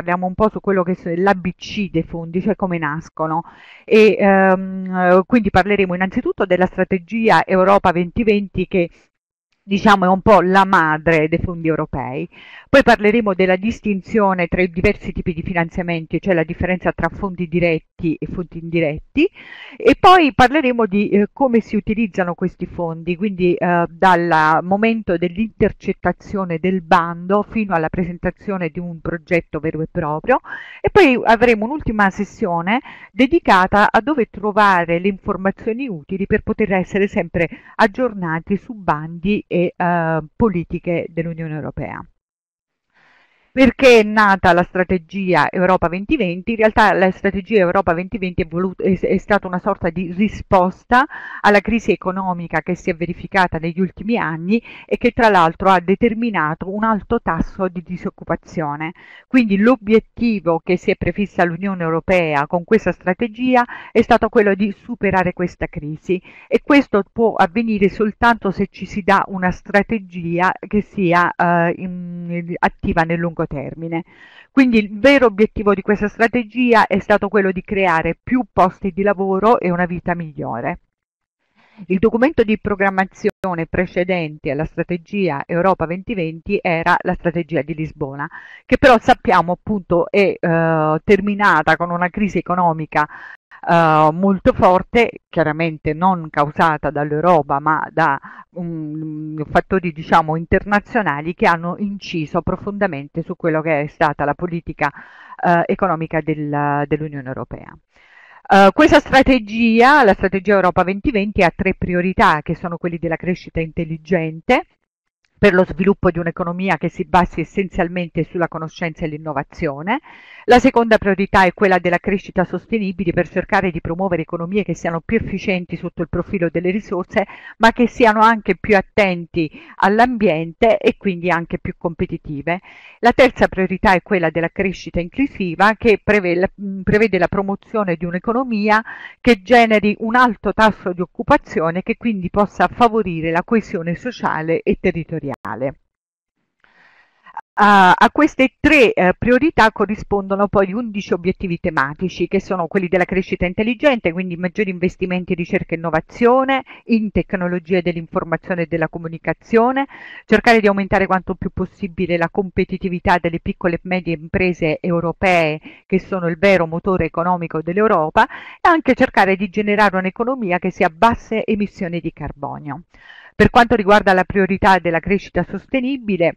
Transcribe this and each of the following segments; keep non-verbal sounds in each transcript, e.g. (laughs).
parliamo un po' su quello che è l'ABC dei fondi, cioè come nascono. E, ehm, quindi parleremo innanzitutto della strategia Europa 2020 che diciamo, è un po' la madre dei fondi europei. Poi parleremo della distinzione tra i diversi tipi di finanziamenti, cioè la differenza tra fondi diretti e fondi indiretti, e poi parleremo di eh, come si utilizzano questi fondi, quindi eh, dal momento dell'intercettazione del bando fino alla presentazione di un progetto vero e proprio, e poi avremo un'ultima sessione dedicata a dove trovare le informazioni utili per poter essere sempre aggiornati su bandi e e eh, politiche dell'Unione europea. Perché è nata la strategia Europa 2020? In realtà la strategia Europa 2020 è, voluto, è, è stata una sorta di risposta alla crisi economica che si è verificata negli ultimi anni e che tra l'altro ha determinato un alto tasso di disoccupazione. Quindi l'obiettivo che si è prefissa l'Unione Europea con questa strategia è stato quello di superare questa crisi e questo può avvenire soltanto se ci si dà una strategia che sia eh, in, attiva nel lungo lungo termine. Quindi il vero obiettivo di questa strategia è stato quello di creare più posti di lavoro e una vita migliore. Il documento di programmazione precedente alla strategia Europa 2020 era la strategia di Lisbona, che però sappiamo appunto è eh, terminata con una crisi economica eh, molto forte, chiaramente non causata dall'Europa ma da um, fattori diciamo, internazionali che hanno inciso profondamente su quello che è stata la politica eh, economica del, dell'Unione Europea. Uh, questa strategia, la strategia Europa 2020, ha tre priorità che sono quelle della crescita intelligente, per lo sviluppo di un'economia che si basi essenzialmente sulla conoscenza e l'innovazione. La seconda priorità è quella della crescita sostenibile per cercare di promuovere economie che siano più efficienti sotto il profilo delle risorse, ma che siano anche più attenti all'ambiente e quindi anche più competitive. La terza priorità è quella della crescita inclusiva che mm, prevede la promozione di un'economia che generi un alto tasso di occupazione che quindi possa favorire la coesione sociale e territoriale materiale Uh, a queste tre uh, priorità corrispondono poi 11 obiettivi tematici che sono quelli della crescita intelligente, quindi maggiori investimenti in ricerca e innovazione, in tecnologie dell'informazione e della comunicazione, cercare di aumentare quanto più possibile la competitività delle piccole e medie imprese europee che sono il vero motore economico dell'Europa e anche cercare di generare un'economia che sia a basse emissioni di carbonio. Per quanto riguarda la priorità della crescita sostenibile,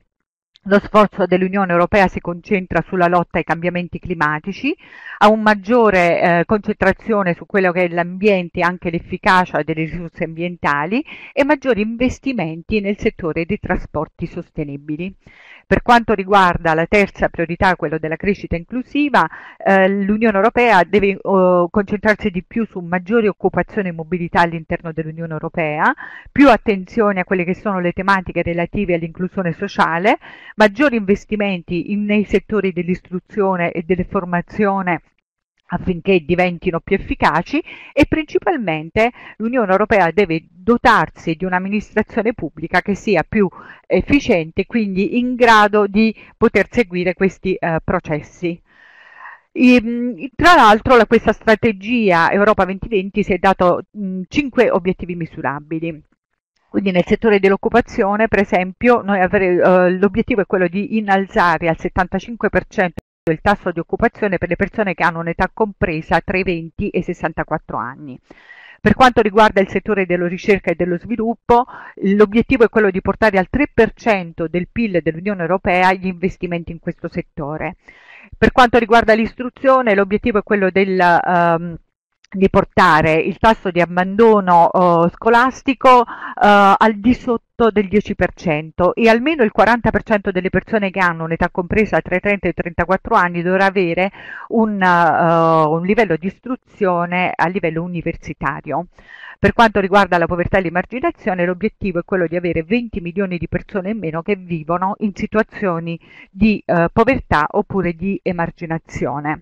lo sforzo dell'Unione Europea si concentra sulla lotta ai cambiamenti climatici, ha una maggiore eh, concentrazione su quello che è l'ambiente e anche l'efficacia delle risorse ambientali e maggiori investimenti nel settore dei trasporti sostenibili. Per quanto riguarda la terza priorità, quella della crescita inclusiva, eh, l'Unione Europea deve oh, concentrarsi di più su maggiore occupazione e mobilità all'interno dell'Unione Europea, più attenzione a quelle che sono le tematiche relative all'inclusione sociale, maggiori investimenti in, nei settori dell'istruzione e delle formazione affinché diventino più efficaci e principalmente l'Unione Europea deve dotarsi di un'amministrazione pubblica che sia più efficiente, quindi in grado di poter seguire questi eh, processi. E, ehm, tra l'altro la, questa strategia Europa 2020 si è dato mh, 5 obiettivi misurabili. Quindi nel settore dell'occupazione, per esempio, eh, l'obiettivo è quello di innalzare al 75% il tasso di occupazione per le persone che hanno un'età compresa tra i 20 e i 64 anni. Per quanto riguarda il settore della ricerca e dello sviluppo, l'obiettivo è quello di portare al 3% del PIL dell'Unione Europea gli investimenti in questo settore. Per quanto riguarda l'istruzione, l'obiettivo è quello del, ehm, di portare il tasso di abbandono uh, scolastico uh, al di sotto del 10% e almeno il 40% delle persone che hanno un'età compresa tra i 30 e i 34 anni dovrà avere un, uh, un livello di istruzione a livello universitario. Per quanto riguarda la povertà e l'emarginazione, l'obiettivo è quello di avere 20 milioni di persone in meno che vivono in situazioni di povertà oppure di emarginazione.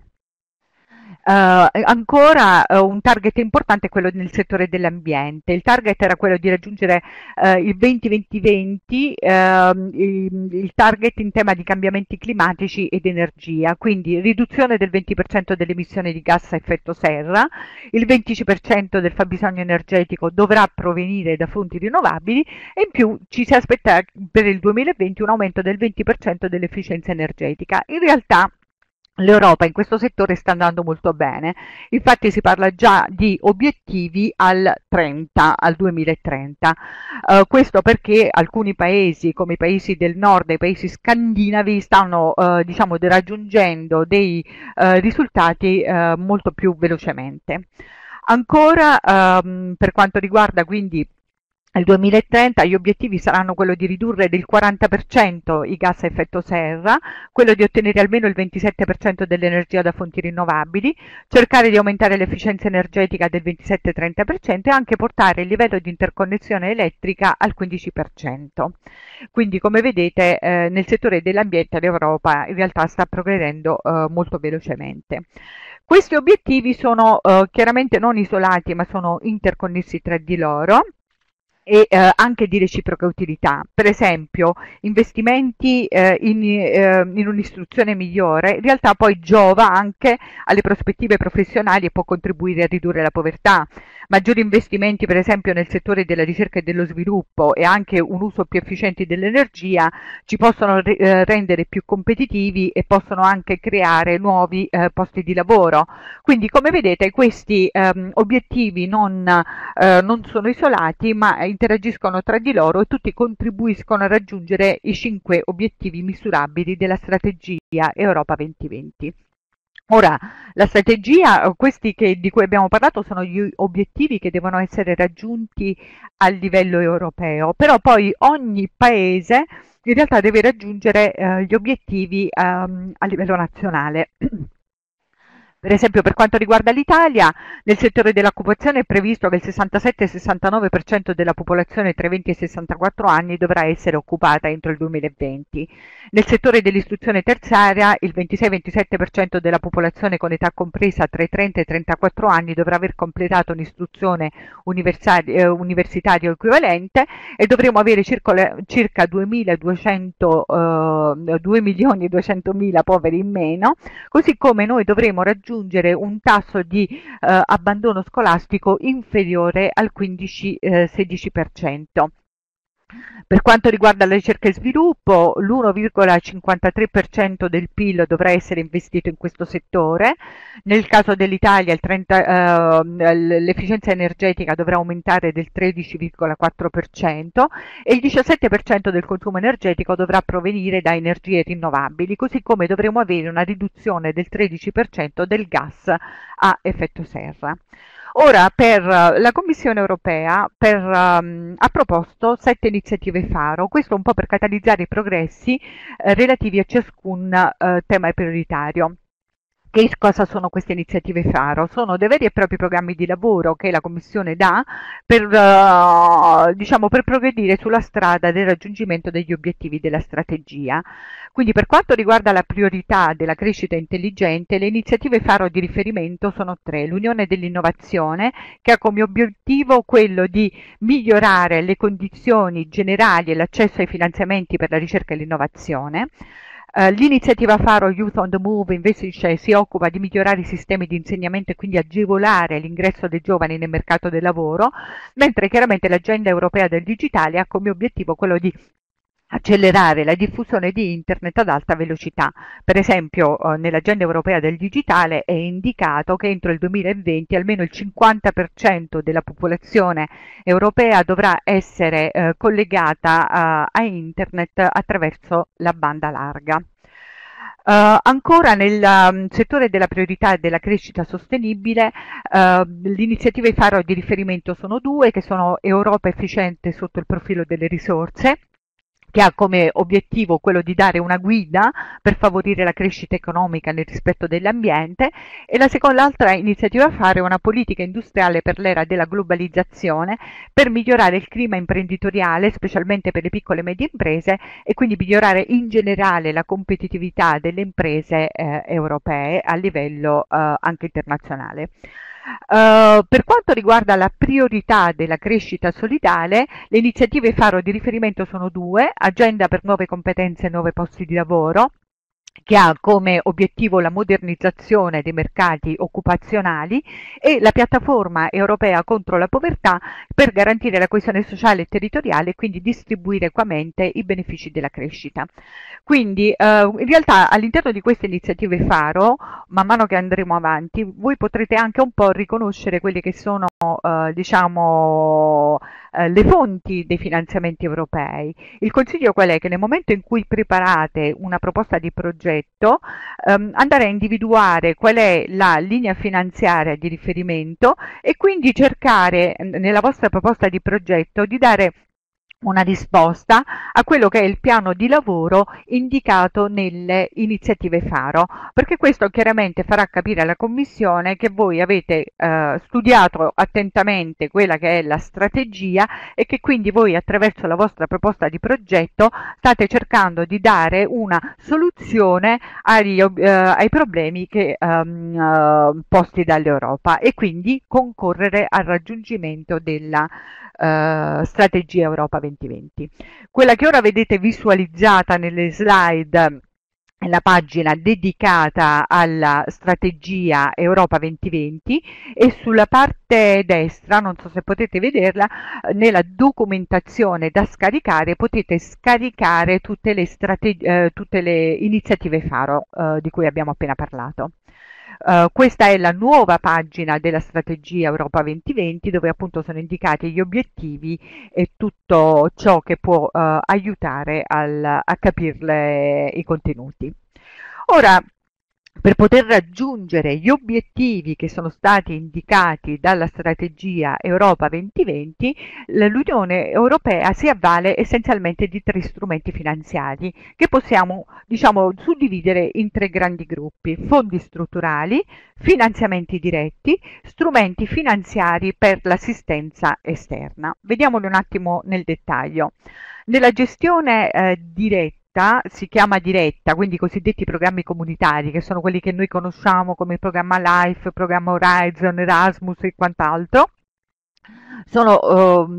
Uh, ancora uh, un target importante è quello nel settore dell'ambiente. Il target era quello di raggiungere uh, il 2020, 20 ehm, il, il, target in tema di cambiamenti climatici ed energia, quindi riduzione del 20% delle emissioni di gas a effetto serra, il 20% del fabbisogno energetico dovrà provenire da fonti rinnovabili e in più ci si aspetta per il 2020 un aumento del 20% dell'efficienza energetica. In realtà L'Europa in questo settore sta andando molto bene, infatti si parla già di obiettivi al 30, al 2030. Eh, questo perché alcuni paesi come i paesi del nord e i paesi scandinavi stanno eh, diciamo, raggiungendo dei eh, risultati eh, molto più velocemente. Ancora ehm, per quanto riguarda quindi nel 2030 gli obiettivi saranno quello di ridurre del 40% i gas a effetto serra, quello di ottenere almeno il 27% dell'energia da fonti rinnovabili, cercare di aumentare l'efficienza energetica del 27-30% e anche portare il livello di interconnessione elettrica al 15%. Quindi come vedete eh, nel settore dell'ambiente l'Europa in realtà sta progredendo eh, molto velocemente. Questi obiettivi sono eh, chiaramente non isolati ma sono interconnessi tra di loro e eh, anche di reciproca utilità. Per esempio, investimenti eh, in, eh, in un'istruzione migliore in realtà poi giova anche alle prospettive professionali e può contribuire a ridurre la povertà. Maggiori investimenti per esempio nel settore della ricerca e dello sviluppo e anche un uso più efficiente dell'energia ci possono re eh, rendere più competitivi e possono anche creare nuovi eh, posti di lavoro. Quindi come vedete questi ehm, obiettivi non, eh, non sono isolati ma interagiscono tra di loro e tutti contribuiscono a raggiungere i cinque obiettivi misurabili della strategia Europa 2020. Ora, la strategia, questi che, di cui abbiamo parlato, sono gli obiettivi che devono essere raggiunti a livello europeo, però poi ogni paese in realtà deve raggiungere eh, gli obiettivi ehm, a livello nazionale. (clears throat) Per esempio per quanto riguarda l'Italia, nel settore dell'occupazione è previsto che il 67-69% della popolazione tra i 20 e i 64 anni dovrà essere occupata entro il 2020. Nel settore dell'istruzione terziaria il 26-27% della popolazione con età compresa tra i 30 e i 34 anni dovrà aver completato un'istruzione eh, universitaria o equivalente e dovremo avere circa, circa eh, 2 milioni e 200 mila poveri in meno, così come noi dovremo raggiungere raggiungere un tasso di eh, abbandono scolastico inferiore al 15-16%. Per quanto riguarda la ricerca e sviluppo, l'1,53% del PIL dovrà essere investito in questo settore, nel caso dell'Italia ehm, l'efficienza eh, energetica dovrà aumentare del 13,4% e il 17% del consumo energetico dovrà provenire da energie rinnovabili, così come dovremo avere una riduzione del 13% del gas a effetto serra. Ora, per eh, la Commissione europea per, um, ha proposto sette iniziative faro, questo un po' per catalizzare i progressi eh, relativi a ciascun eh, tema prioritario. Che cosa sono queste iniziative FARO? Sono dei veri e propri programmi di lavoro che la Commissione dà per, uh, diciamo, per progredire sulla strada del raggiungimento degli obiettivi della strategia. Quindi per quanto riguarda la priorità della crescita intelligente, le iniziative FARO di riferimento sono tre. L'Unione dell'Innovazione, che ha come obiettivo quello di migliorare le condizioni generali e l'accesso ai finanziamenti per la ricerca e l'innovazione, eh, l'iniziativa Faro Youth on the Move invece dice, cioè, si occupa di migliorare i sistemi di insegnamento e quindi agevolare l'ingresso dei giovani nel mercato del lavoro, mentre chiaramente l'agenda europea del digitale ha come obiettivo quello di accelerare la diffusione di internet ad alta velocità. Per esempio eh, nell'agenda europea del digitale è indicato che entro il 2020 almeno il 50% della popolazione europea dovrà essere eh, collegata eh, a internet attraverso la banda larga. Uh, ancora nel um, settore della priorità e della crescita sostenibile, uh, eh, le iniziative faro di riferimento sono due, che sono Europa efficiente sotto il profilo delle risorse che ha come obiettivo quello di dare una guida per favorire la crescita economica nel rispetto dell'ambiente e la seconda altra iniziativa a fare una politica industriale per l'era della globalizzazione per migliorare il clima imprenditoriale specialmente per le piccole e medie imprese e quindi migliorare in generale la competitività delle imprese eh, europee a livello eh, anche internazionale. Uh, per quanto riguarda la priorità della crescita solidale, le iniziative faro di riferimento sono due, agenda per nuove competenze e nuovi posti di lavoro, che ha come obiettivo la modernizzazione dei mercati occupazionali e la piattaforma europea contro la povertà per garantire la coesione sociale e territoriale e quindi distribuire equamente i benefici della crescita. Quindi eh, in realtà all'interno di queste iniziative Faro, man mano che andremo avanti, voi potrete anche un po' riconoscere quelle che sono eh, diciamo eh, le fonti dei finanziamenti europei. Il consiglio qual è? Che nel momento in cui preparate una proposta di progetto ehm, andare a individuare qual è la linea finanziaria di riferimento e quindi cercare ehm, nella vostra proposta di progetto di dare una risposta a quello che è il piano di lavoro indicato nelle iniziative Faro, perché questo chiaramente farà capire alla Commissione che voi avete eh, studiato attentamente quella che è la strategia e che quindi voi attraverso la vostra proposta di progetto state cercando di dare una soluzione agli, eh, ai problemi che, ehm, eh, posti dall'Europa e quindi concorrere al raggiungimento della eh, strategia Europa 2020. Quella che ora vedete visualizzata nelle slide la pagina dedicata alla strategia Europa 2020 e sulla parte destra, non so se potete vederla, eh, nella documentazione da scaricare potete scaricare tutte le, eh, tutte le iniziative Faro eh, di cui abbiamo appena parlato. Eh, questa è la nuova pagina della strategia Europa 2020 dove appunto sono indicati gli obiettivi e tutto ciò che può uh, aiutare al, a capirle i contenuti. Ora per poter raggiungere gli obiettivi che sono stati indicati dalla strategia Europa 2020, l'Unione Europea si avvale essenzialmente di tre strumenti finanziari che possiamo diciamo, suddividere in tre grandi gruppi, fondi strutturali, finanziamenti diretti, strumenti finanziari per l'assistenza esterna. Vediamoli un attimo nel dettaglio. Nella gestione eh, diretta diretta si chiama diretta, quindi i cosiddetti programmi comunitari, che sono quelli che noi conosciamo come il programma LIFE, il programma Horizon, Erasmus e quant'altro, sono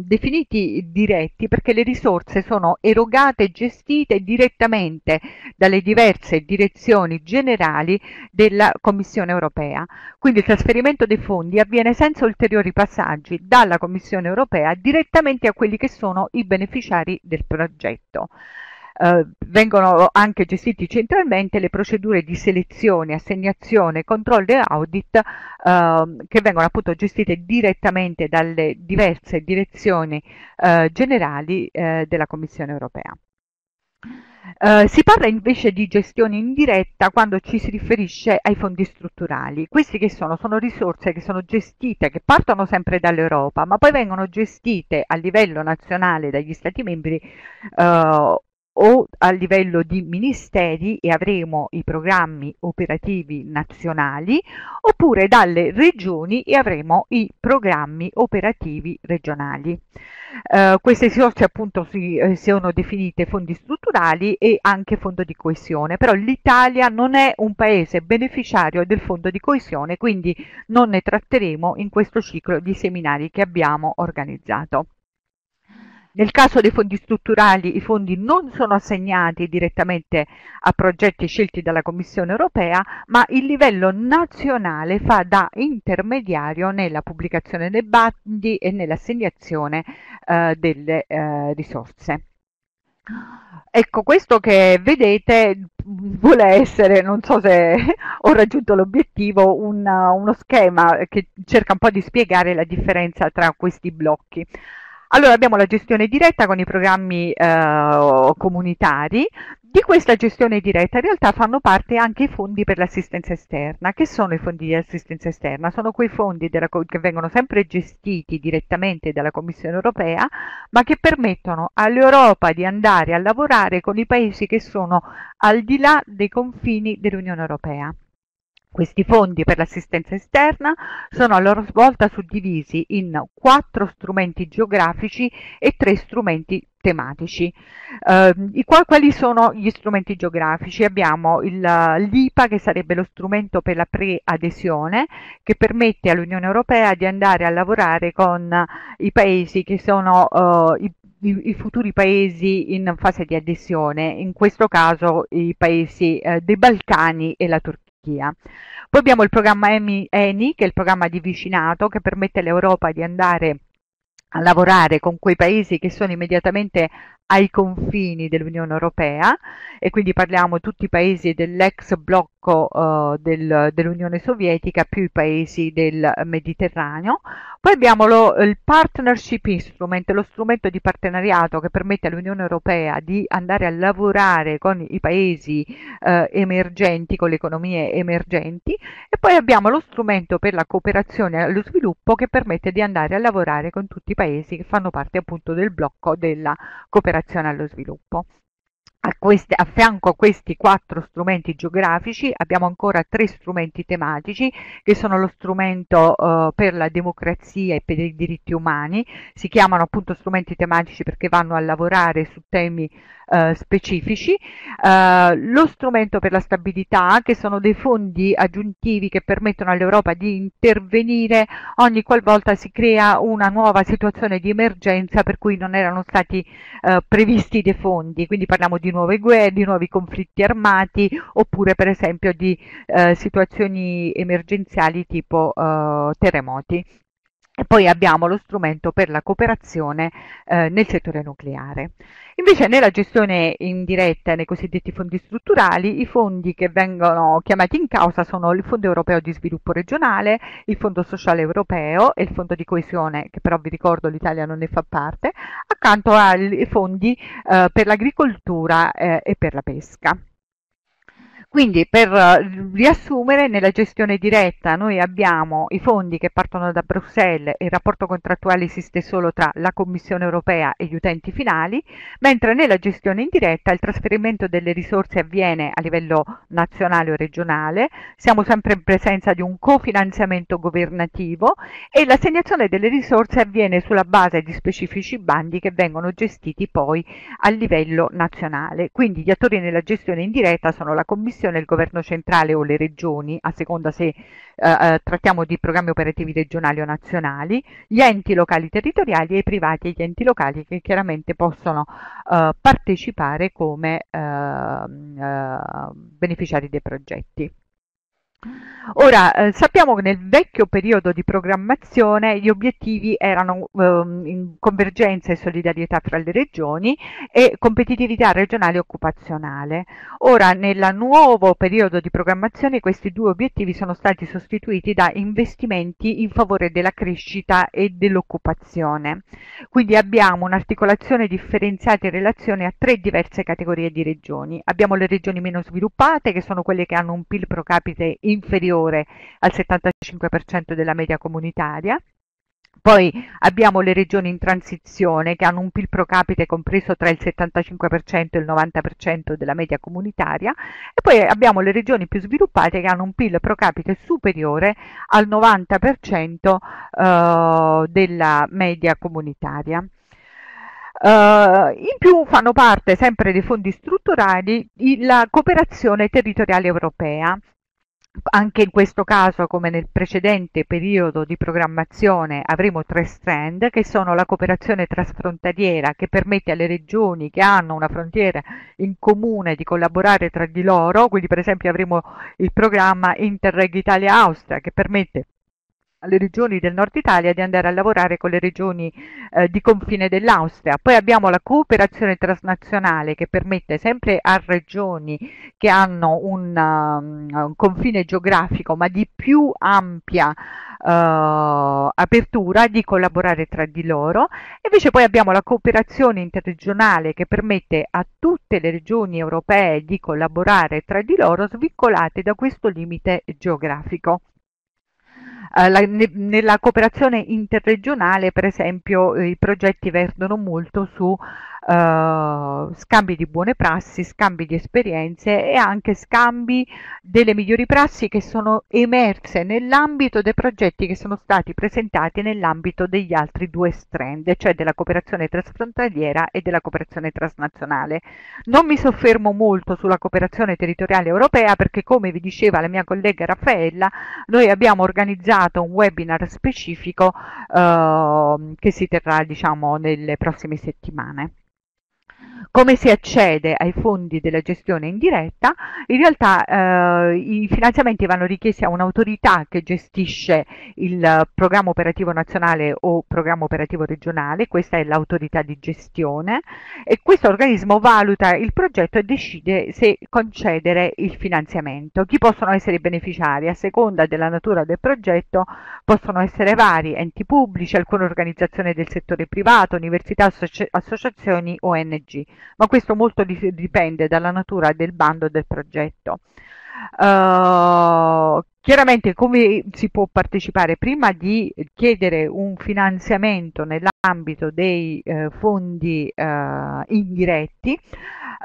eh, definiti diretti perché le risorse sono erogate e gestite direttamente dalle diverse direzioni generali della Commissione europea. Quindi il trasferimento dei fondi avviene senza ulteriori passaggi dalla Commissione europea direttamente a quelli che sono i beneficiari del progetto eh, vengono anche gestiti centralmente le procedure di selezione, assegnazione, controllo e audit eh, che vengono appunto gestite direttamente dalle diverse direzioni eh, generali eh, della Commissione europea. Uh, si parla invece di gestione indiretta quando ci si riferisce ai fondi strutturali. Questi che sono? Sono risorse che sono gestite, che partono sempre dall'Europa, ma poi vengono gestite a livello nazionale dagli Stati membri uh, o a livello di ministeri e avremo i programmi operativi nazionali oppure dalle regioni e avremo i programmi operativi regionali. Eh, queste risorse appunto eh, si, sono definite fondi strutturali e anche fondo di coesione, però l'Italia non è un paese beneficiario del fondo di coesione, quindi non ne tratteremo in questo ciclo di seminari che abbiamo organizzato. Nel caso dei fondi strutturali i fondi non sono assegnati direttamente a progetti scelti dalla Commissione europea, ma il livello nazionale fa da intermediario nella pubblicazione dei bandi e nell'assegnazione eh, delle eh, risorse. Ecco, questo che vedete vuole essere, non so se ho raggiunto l'obiettivo, uno schema che cerca un po' di spiegare la differenza tra questi blocchi. Allora abbiamo la gestione diretta con i programmi eh, comunitari, di questa gestione diretta in realtà fanno parte anche i fondi per l'assistenza esterna. Che sono i fondi di assistenza esterna? Sono quei fondi della, che vengono sempre gestiti direttamente dalla Commissione europea, ma che permettono all'Europa di andare a lavorare con i paesi che sono al di là dei confini dell'Unione europea. Questi fondi per l'assistenza esterna sono a loro volta suddivisi in quattro strumenti geografici e tre strumenti tematici. Eh, i qual, quali sono gli strumenti geografici? Abbiamo l'IPA che sarebbe lo strumento per la preadesione che permette all'Unione Europea di andare a lavorare con i paesi che sono eh, i i, i, futuri paesi in fase di adesione, in questo caso i paesi eh, dei Balcani e la Turchia. Turchia. Poi abbiamo il programma ENI, che è il programma di vicinato che permette all'Europa di andare a lavorare con quei paesi che sono immediatamente ai confini dell'Unione Europea e quindi parliamo tutti i paesi dell'ex blocco uh, del, dell'Unione Sovietica più i paesi del Mediterraneo. Poi abbiamo lo, il partnership instrument, lo strumento di partenariato che permette all'Unione Europea di andare a lavorare con i paesi uh, emergenti, con le economie emergenti e poi abbiamo lo strumento per la cooperazione e lo sviluppo che permette di andare a lavorare con tutti i paesi che fanno parte appunto del blocco della cooperazione cooperazione allo sviluppo. A, queste, a, fianco a questi quattro strumenti geografici abbiamo ancora tre strumenti tematici che sono lo strumento eh, per la democrazia e per i diritti umani, si chiamano appunto strumenti tematici perché vanno a lavorare su temi eh, specifici, eh, lo strumento per la stabilità che sono dei fondi aggiuntivi che permettono all'Europa di intervenire ogni qualvolta si crea una nuova situazione di emergenza per cui non erano stati eh, previsti dei fondi, quindi parliamo di nuove guerre, di nuovi conflitti armati oppure per esempio di eh, situazioni emergenziali tipo eh, terremoti. E poi abbiamo lo strumento per la cooperazione eh, nel settore nucleare. Invece nella gestione indiretta, nei cosiddetti fondi strutturali, i fondi che vengono chiamati in causa sono il Fondo Europeo di Sviluppo Regionale, il Fondo Sociale Europeo e il Fondo di Coesione, che però vi ricordo l'Italia non ne fa parte, accanto ai fondi eh, per l'agricoltura eh, e per la pesca. Quindi per eh, riassumere, nella gestione diretta noi abbiamo i fondi che partono da Bruxelles e il rapporto contrattuale esiste solo tra la Commissione europea e gli utenti finali, mentre nella gestione indiretta il trasferimento delle risorse avviene a livello nazionale o regionale, siamo sempre in presenza di un cofinanziamento governativo e l'assegnazione delle risorse avviene sulla base di specifici bandi che vengono gestiti poi a livello nazionale. Quindi gli attori nella gestione indiretta sono la Commissione Commissione, il governo centrale o le regioni, a seconda se eh, eh, trattiamo di programmi operativi regionali o nazionali, gli enti locali territoriali e i privati e gli enti locali che chiaramente possono eh, partecipare come ehm, eh, beneficiari dei progetti. Ora, eh, sappiamo che nel vecchio periodo di programmazione gli obiettivi erano eh, convergenza e solidarietà fra le regioni e competitività regionale e occupazionale. Ora, nel nuovo periodo di programmazione questi due obiettivi sono stati sostituiti da investimenti in favore della crescita e dell'occupazione. Quindi abbiamo un'articolazione differenziata in relazione a tre diverse categorie di regioni. Abbiamo le regioni meno sviluppate, che sono quelle che hanno un PIL pro capite in inferiore al 75% della media comunitaria. Poi abbiamo le regioni in transizione che hanno un PIL pro capite compreso tra il 75% e il 90% della media comunitaria e poi abbiamo le regioni più sviluppate che hanno un PIL pro capite superiore al 90% eh, della media comunitaria. Uh, in più fanno parte sempre dei fondi strutturali la cooperazione territoriale europea anche in questo caso, come nel precedente periodo di programmazione, avremo tre strand che sono la cooperazione trasfrontaliera che permette alle regioni che hanno una frontiera in comune di collaborare tra di loro, quindi per esempio avremo il programma Interreg Italia-Austria che permette alle regioni del nord Italia di andare a lavorare con le regioni eh, di confine dell'Austria. Poi abbiamo la cooperazione transnazionale che permette sempre a regioni che hanno un, uh, un confine geografico ma di più ampia uh, apertura di collaborare tra di loro. Invece poi abbiamo la cooperazione interregionale che permette a tutte le regioni europee di collaborare tra di loro svincolate da questo limite geografico. Eh, la, ne, nella cooperazione interregionale per esempio eh, i progetti verdono molto su eh, scambi di buone prassi, scambi di esperienze e anche scambi delle migliori prassi che sono emerse nell'ambito dei progetti che sono stati presentati nell'ambito degli altri due strand, cioè della cooperazione trasfrontaliera e della cooperazione transnazionale. Non mi soffermo molto sulla cooperazione territoriale europea perché come vi diceva la mia collega Raffaella, noi abbiamo organizzato un webinar specifico eh, che si terrà diciamo nelle prossime settimane. Come si accede ai fondi della gestione indiretta? In realtà eh, i finanziamenti vanno richiesti a un'autorità che gestisce il programma operativo nazionale o programma operativo regionale, questa è l'autorità di gestione e questo organismo valuta il progetto e decide se concedere il finanziamento. Chi possono essere i beneficiari? A seconda della natura del progetto possono essere vari enti pubblici, alcune organizzazioni del settore privato, università, associazioni, ONG ma questo molto dipende dalla natura del bando del progetto. Uh, chiaramente come si può partecipare? Prima di chiedere un finanziamento nell'ambito dei eh, fondi eh, indiretti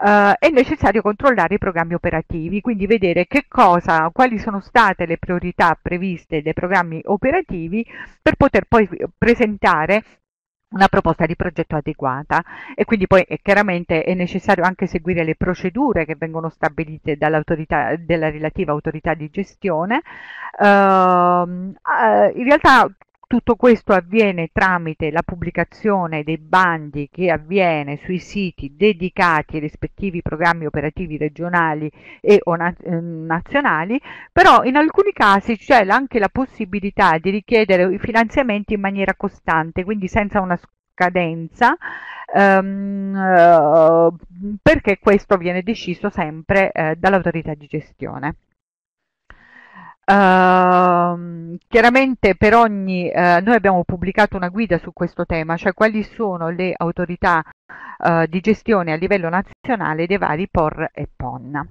eh, è necessario controllare i programmi operativi, quindi vedere che cosa, quali sono state le priorità previste dai programmi operativi per poter poi presentare una proposta di progetto adeguata e quindi poi è eh, chiaramente è necessario anche seguire le procedure che vengono stabilite dall'autorità della relativa autorità di gestione. Uh, in realtà tutto questo avviene tramite la pubblicazione dei bandi che avviene sui siti dedicati ai rispettivi programmi operativi regionali e eh, nazionali, però in alcuni casi c'è anche la possibilità di richiedere i finanziamenti in maniera costante, quindi senza una scadenza, ehm, eh, perché questo viene deciso sempre eh, dall'autorità di gestione. Ehm, chiaramente per ogni, uh, noi abbiamo pubblicato una guida su questo tema, cioè quali sono le autorità uh, di gestione a livello nazionale dei vari POR e PON.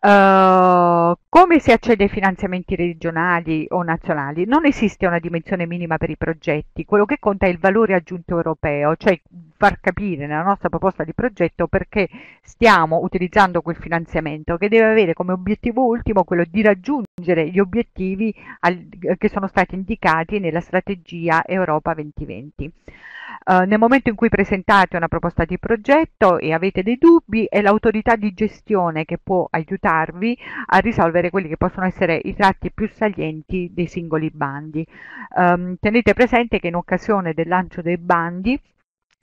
Ehm, come si accede ai finanziamenti regionali o nazionali? Non esiste una dimensione minima per i progetti, quello che conta è il valore aggiunto europeo, cioè far capire nella nostra proposta di progetto perché stiamo utilizzando quel finanziamento che deve avere come obiettivo ultimo quello di raggiungere gli obiettivi al, che sono stati indicati nella strategia Europa 2020. Uh, eh, nel momento in cui presentate una proposta di progetto e avete dei dubbi è l'autorità di gestione che può aiutarvi a risolvere avere quelli che possono essere i tratti più salienti dei singoli bandi. Um, tenete presente che in occasione del lancio dei bandi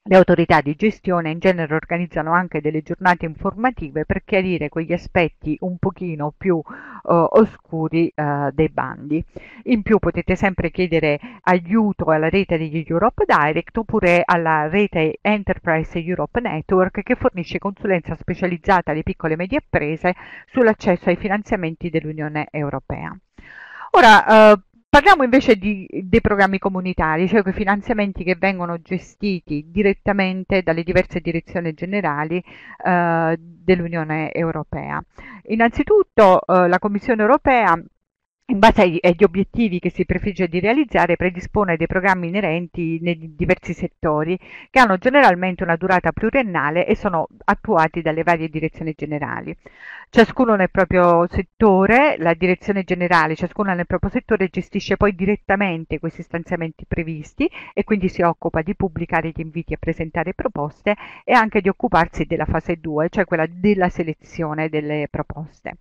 le autorità di gestione in genere organizzano anche delle giornate informative per chiarire quegli aspetti un pochino più eh, oscuri eh, dei bandi. In più potete sempre chiedere aiuto alla rete di Europe Direct oppure alla rete Enterprise Europe Network che fornisce consulenza specializzata alle piccole e medie imprese sull'accesso ai finanziamenti dell'Unione Europea. Ora, eh, Parliamo invece di, dei programmi comunitari, cioè quei finanziamenti che vengono gestiti direttamente dalle diverse direzioni generali eh, dell'Unione Europea. Innanzitutto eh, la Commissione Europea in base agli, agli obiettivi che si prefigge di realizzare, predispone dei programmi inerenti nei diversi settori, che hanno generalmente una durata pluriennale e sono attuati dalle varie direzioni generali. Ciascuno nel proprio settore, la direzione generale, ciascuna nel proprio settore gestisce poi direttamente questi stanziamenti previsti e quindi si occupa di pubblicare gli inviti a presentare proposte e anche di occuparsi della fase 2, cioè quella della selezione delle proposte.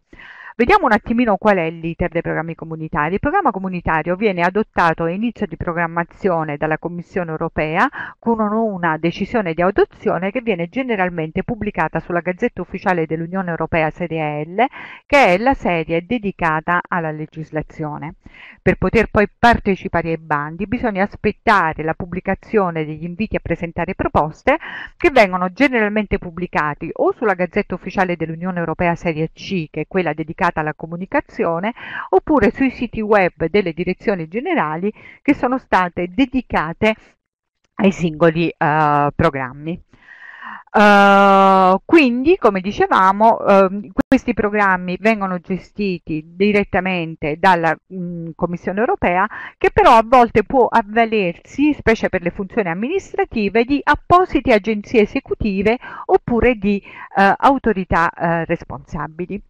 Vediamo un attimino qual è l'iter dei programmi comunitari. Il programma comunitario viene adottato a inizio di programmazione dalla Commissione europea con una decisione di adozione che viene generalmente pubblicata sulla Gazzetta Ufficiale dell'Unione Europea Serie L, che è la serie dedicata alla legislazione. Per poter poi partecipare ai bandi bisogna aspettare la pubblicazione degli inviti a presentare proposte che vengono generalmente pubblicati o sulla Gazzetta Ufficiale dell'Unione Europea Serie C, che è quella dedicata dedicata alla comunicazione oppure sui siti web delle direzioni generali che sono state dedicate ai singoli uh, programmi. Uh, quindi, come dicevamo, uh, questi programmi vengono gestiti direttamente dalla mh, mm, Commissione europea che però a volte può avvalersi, specie per le funzioni amministrative, di apposite agenzie esecutive oppure di uh, autorità responsabili.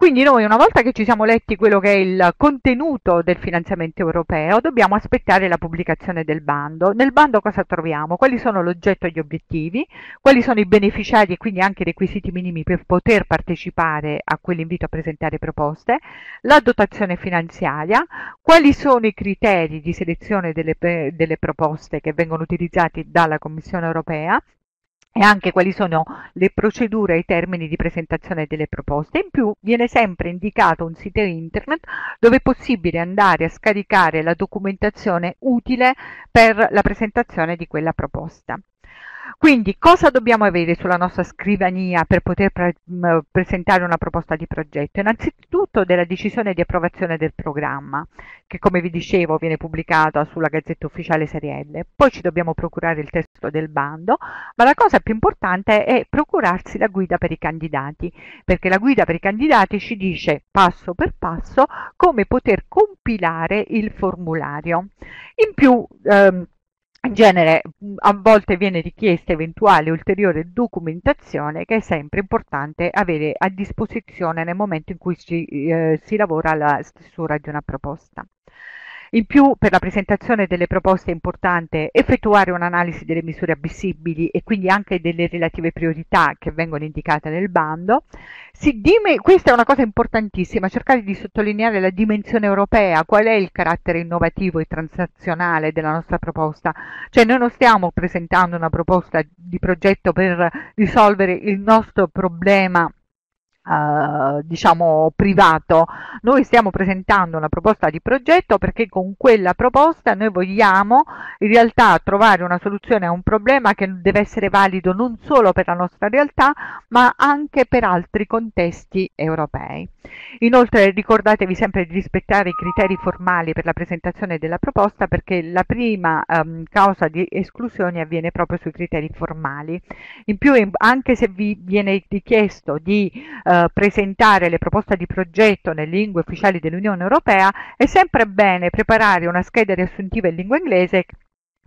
Quindi noi una volta che ci siamo letti quello che è il contenuto del finanziamento europeo dobbiamo aspettare la pubblicazione del bando. Nel bando cosa troviamo? Quali sono l'oggetto e gli obiettivi? Quali sono i beneficiari e quindi anche i requisiti minimi per poter partecipare a quell'invito a presentare proposte? La dotazione finanziaria? Quali sono i criteri di selezione delle, eh, delle proposte che vengono utilizzati dalla Commissione europea? e anche quali sono le procedure e i termini di presentazione delle proposte. In più viene sempre indicato un sito internet dove è possibile andare a scaricare la documentazione utile per la presentazione di quella proposta. Quindi cosa dobbiamo avere sulla nostra scrivania per poter pre mm, presentare una proposta di progetto? Innanzitutto della decisione di approvazione del programma, che come vi dicevo viene pubblicata sulla Gazzetta Ufficiale Serie L. Poi ci dobbiamo procurare il testo del bando, ma la cosa più importante è procurarsi la guida per i candidati, perché la guida per i candidati ci dice passo per passo come poter compilare il formulario. In più, ehm, in genere mm, a volte viene richiesta eventuale ulteriore documentazione che è sempre importante avere a disposizione nel momento in cui si, eh, si lavora alla stesura di una proposta. In più, per la presentazione delle proposte è importante effettuare un'analisi delle misure ammissibili e quindi anche delle relative priorità che vengono indicate nel bando. Si dime, questa è una cosa importantissima, cercare di sottolineare la dimensione europea, qual è il carattere innovativo e transazionale della nostra proposta. Cioè noi non stiamo presentando una proposta di progetto per risolvere il nostro problema eh, diciamo privato. Noi stiamo presentando una proposta di progetto perché con quella proposta noi vogliamo in realtà trovare una soluzione a un problema che deve essere valido non solo per la nostra realtà ma anche per altri contesti europei. Inoltre ricordatevi sempre di rispettare i criteri formali per la presentazione della proposta perché la prima ehm, causa di esclusione avviene proprio sui criteri formali. In più anche se vi viene richiesto di eh, eh, presentare le proposte di progetto nelle lingue ufficiali dell'Unione Europea, è sempre bene preparare una scheda riassuntiva in lingua inglese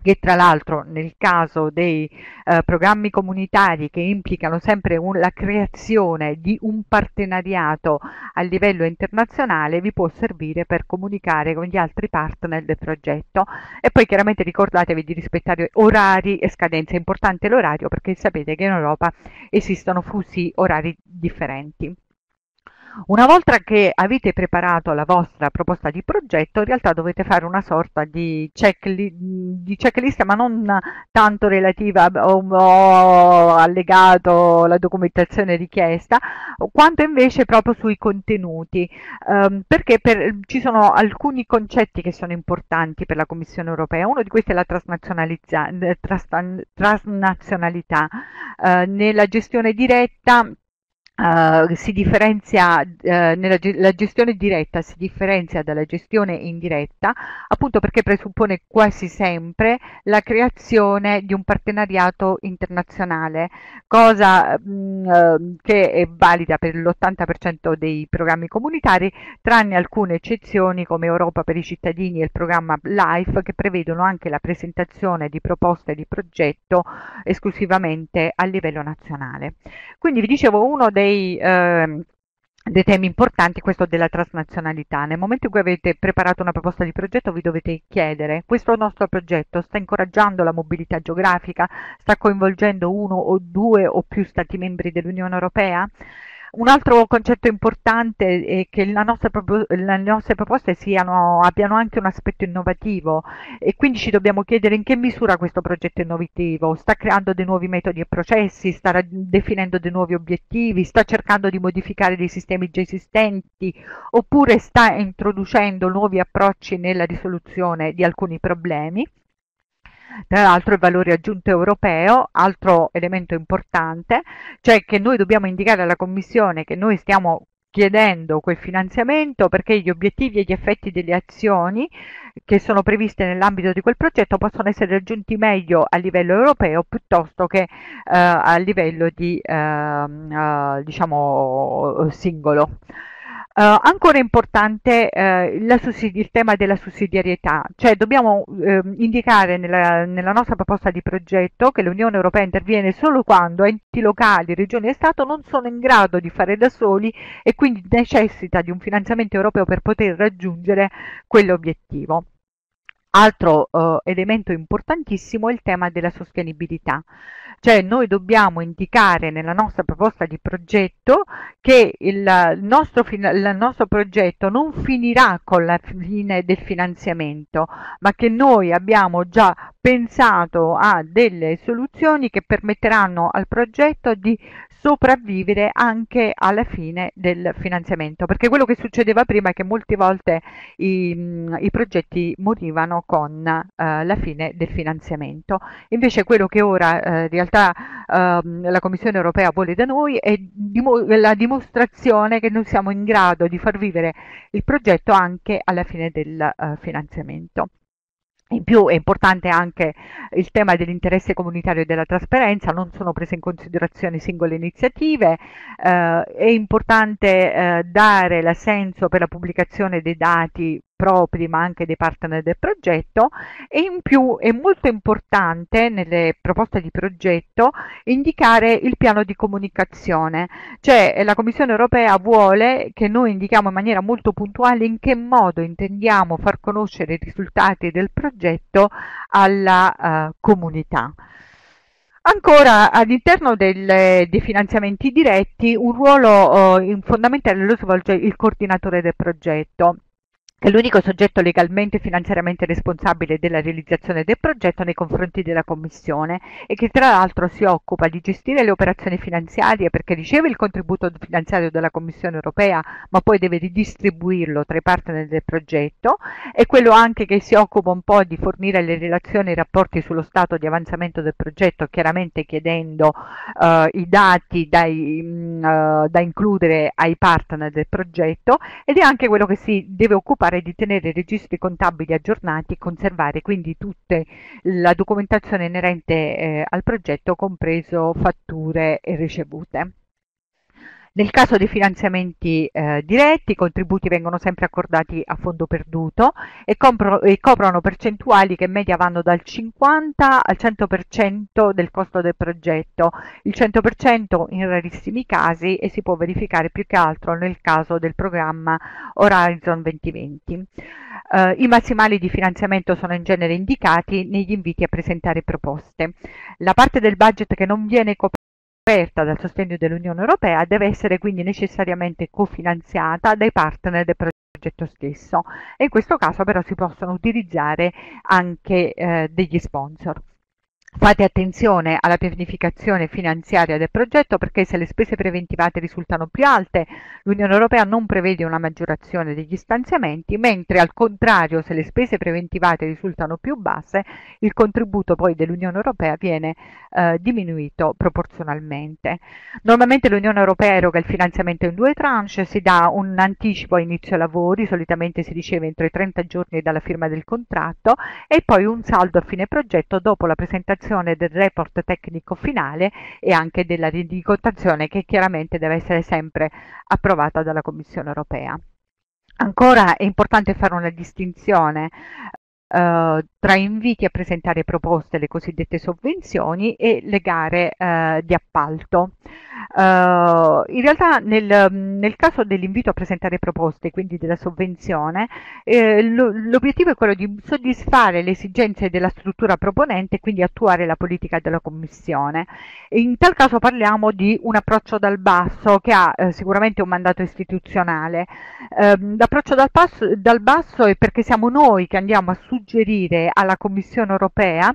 che tra l'altro nel caso dei eh, programmi comunitari che implicano sempre un, la creazione di un partenariato a livello internazionale vi può servire per comunicare con gli altri partner del progetto e poi chiaramente ricordatevi di rispettare orari e scadenze, è importante l'orario perché sapete che in Europa esistono fusi orari differenti. Una volta che avete preparato la vostra proposta di progetto, in realtà dovete fare una sorta di, checkli di checklist, ma non tanto relativa o, o allegato la documentazione richiesta, quanto invece proprio sui contenuti, ehm, perché per, ci sono alcuni concetti che sono importanti per la Commissione europea. Uno di questi è la transnazionalità. Eh, nella gestione diretta eh, si differenzia uh, nella la gestione diretta si differenzia dalla gestione indiretta appunto perché presuppone quasi sempre la creazione di un partenariato internazionale cosa mh, mm, ehm, che è valida per l'80% dei programmi comunitari tranne alcune eccezioni come Europa per i cittadini e il programma LIFE che prevedono anche la presentazione di proposte di progetto esclusivamente a livello nazionale quindi vi dicevo uno dei dei, eh, dei temi importanti, questo della transnazionalità. Nel momento in cui avete preparato una proposta di progetto vi dovete chiedere, questo nostro progetto sta incoraggiando la mobilità geografica, sta coinvolgendo uno o due o più Stati membri dell'Unione Europea? Un altro concetto importante è che nostra, le nostre proposte siano, abbiano anche un aspetto innovativo e quindi ci dobbiamo chiedere in che misura questo progetto è innovativo sta creando dei nuovi metodi e processi, sta definendo dei nuovi obiettivi, sta cercando di modificare dei sistemi già esistenti oppure sta introducendo nuovi approcci nella risoluzione di alcuni problemi. Tra l'altro il valore aggiunto europeo, altro elemento importante, cioè che noi dobbiamo indicare alla Commissione che noi stiamo chiedendo quel finanziamento perché gli obiettivi e gli effetti delle azioni che sono previste nell'ambito di quel progetto possono essere raggiunti meglio a livello europeo piuttosto che eh, a livello di ehm, eh, diciamo singolo. Uh, ancora importante eh, il tema della sussidiarietà, cioè dobbiamo eh, indicare nella, nella, nostra proposta di progetto che l'Unione Europea interviene solo quando enti locali, regioni e Stato non sono in grado di fare da soli e quindi necessita di un finanziamento europeo per poter raggiungere quell'obiettivo. Altro eh, elemento importantissimo è il tema della sostenibilità, cioè noi dobbiamo indicare nella nostra proposta di progetto che il nostro, il nostro progetto non finirà con la fine del finanziamento, ma che noi abbiamo già pensato a delle soluzioni che permetteranno al progetto di sopravvivere anche alla fine del finanziamento perché quello che succedeva prima è che molte volte i, mm, i progetti morivano con eh, la fine del finanziamento invece quello che ora eh, in realtà eh, la Commissione europea vuole da noi è dim la dimostrazione che noi siamo in grado di far vivere il progetto anche alla fine del eh, finanziamento in più è importante anche il tema dell'interesse comunitario e della trasparenza, non sono prese in considerazione singole iniziative, eh, è importante eh, dare l'assenso per la pubblicazione dei dati propri ma anche dei partner del progetto e in più è molto importante nelle proposte di progetto indicare il piano di comunicazione, cioè eh, la Commissione europea vuole che noi indichiamo in maniera molto puntuale in che modo intendiamo far conoscere i risultati del progetto alla uh, comunità. Ancora all'interno eh, dei finanziamenti diretti un ruolo eh, fondamentale lo svolge il coordinatore del progetto che è l'unico soggetto legalmente e finanziariamente responsabile della realizzazione del progetto nei confronti della Commissione e che tra l'altro si occupa di gestire le operazioni finanziarie perché riceve il contributo finanziario della Commissione europea ma poi deve ridistribuirlo tra i partner del progetto, è quello anche che si occupa un po' di fornire le relazioni e i rapporti sullo stato di avanzamento del progetto, chiaramente chiedendo eh, i dati dai, mh, mm, eh, da includere ai partner del progetto ed è anche quello che si deve occupare fare di tenere i registri contabili aggiornati e conservare quindi tutta la documentazione inerente eh, al progetto, compreso fatture e ricevute. Nel caso dei finanziamenti eh, diretti, i contributi vengono sempre accordati a fondo perduto e, e coprono percentuali che in media vanno dal 50 al 100% del costo del progetto. Il 100% in rarissimi casi e si può verificare più che altro nel caso del programma Horizon 2020. Eh, I massimali di finanziamento sono in genere indicati negli inviti a presentare proposte. La parte del budget che non viene coperta offerta dal sostegno dell'Unione Europea deve essere quindi necessariamente cofinanziata dai partner del progetto stesso e in questo caso però si possono utilizzare anche eh, degli sponsor. Fate attenzione alla pianificazione finanziaria del progetto perché se le spese preventivate risultano più alte, l'Unione Europea non prevede una maggiorazione degli stanziamenti, mentre al contrario se le spese preventivate risultano più basse, il contributo poi dell'Unione Europea viene eh, diminuito proporzionalmente. Normalmente l'Unione Europea eroga il finanziamento in due tranche, si dà un anticipo a inizio lavori, solitamente si riceve entro i 30 giorni dalla firma del contratto e poi un saldo a fine progetto dopo la presentazione pubblicazione del report tecnico finale e anche della rendicontazione che chiaramente deve essere sempre approvata dalla Commissione europea. Ancora è importante fare una distinzione eh, tra inviti a presentare proposte, le cosiddette sovvenzioni e le gare eh, di appalto. Uh, in realtà nel, nel caso dell'invito a presentare proposte, quindi della sovvenzione, eh, l'obiettivo è quello di soddisfare le esigenze della struttura proponente e quindi attuare la politica della Commissione. In tal caso parliamo di un approccio dal basso che ha eh, sicuramente un mandato istituzionale. Eh, L'approccio dal, dal, basso è perché siamo noi che andiamo a suggerire suggerire alla Commissione europea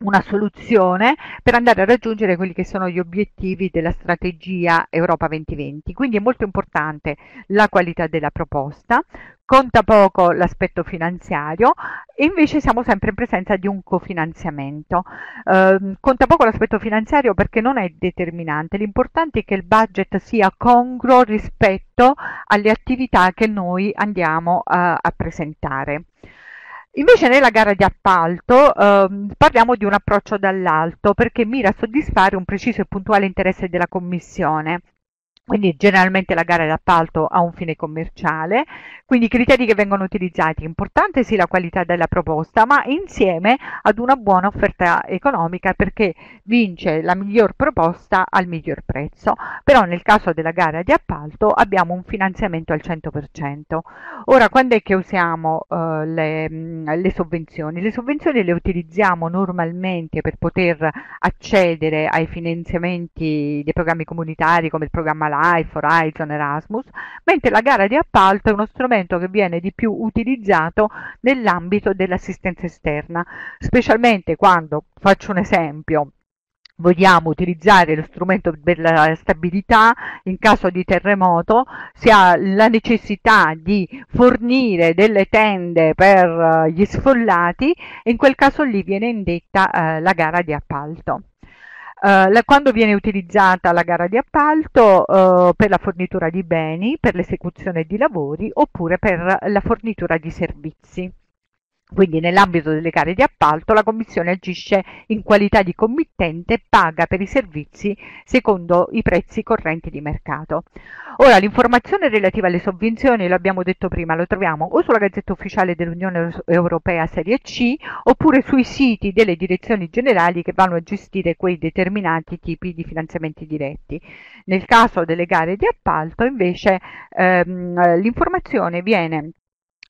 una soluzione per andare a raggiungere quelli che sono gli obiettivi della strategia Europa 2020. Quindi è molto importante la qualità della proposta, conta poco l'aspetto finanziario e invece siamo sempre in presenza di un cofinanziamento. Eh, conta poco l'aspetto finanziario perché non è determinante, l'importante è che il budget sia congruo rispetto alle attività che noi andiamo a, a presentare. Invece nella gara di appalto ehm, parliamo di un approccio dall'alto perché mira a soddisfare un preciso e puntuale interesse della Commissione quindi generalmente la gara d'appalto ha un fine commerciale, quindi i criteri che vengono utilizzati, importante sì la qualità della proposta, ma insieme ad una buona offerta economica perché vince la miglior proposta al miglior prezzo, però nel caso della gara di appalto abbiamo un finanziamento al 100%. Ora, quando è che usiamo eh, le, le sovvenzioni? Le sovvenzioni le utilizziamo normalmente per poter accedere ai finanziamenti dei programmi comunitari come il programma LA Life, Horizon, Erasmus, mentre la gara di appalto è uno strumento che viene di più utilizzato nell'ambito dell'assistenza esterna, specialmente quando, faccio un esempio, vogliamo utilizzare lo strumento per la stabilità in caso di terremoto, si ha la necessità di fornire delle tende per eh, gli sfollati, in quel caso lì viene indetta eh, la gara di appalto. Eh, la, quando viene utilizzata la gara di appalto uh, per la fornitura di beni, per l'esecuzione di lavori oppure per la fornitura di servizi. Quindi nell'ambito delle gare di appalto la Commissione agisce in qualità di committente e paga per i servizi secondo i prezzi correnti di mercato. Ora l'informazione relativa alle sovvenzioni, lo abbiamo detto prima, lo troviamo o sulla Gazzetta Ufficiale dell'Unione Europea Serie C oppure sui siti delle direzioni generali che vanno a gestire quei determinati tipi di finanziamenti diretti. Nel caso delle gare di appalto invece ehm, l'informazione viene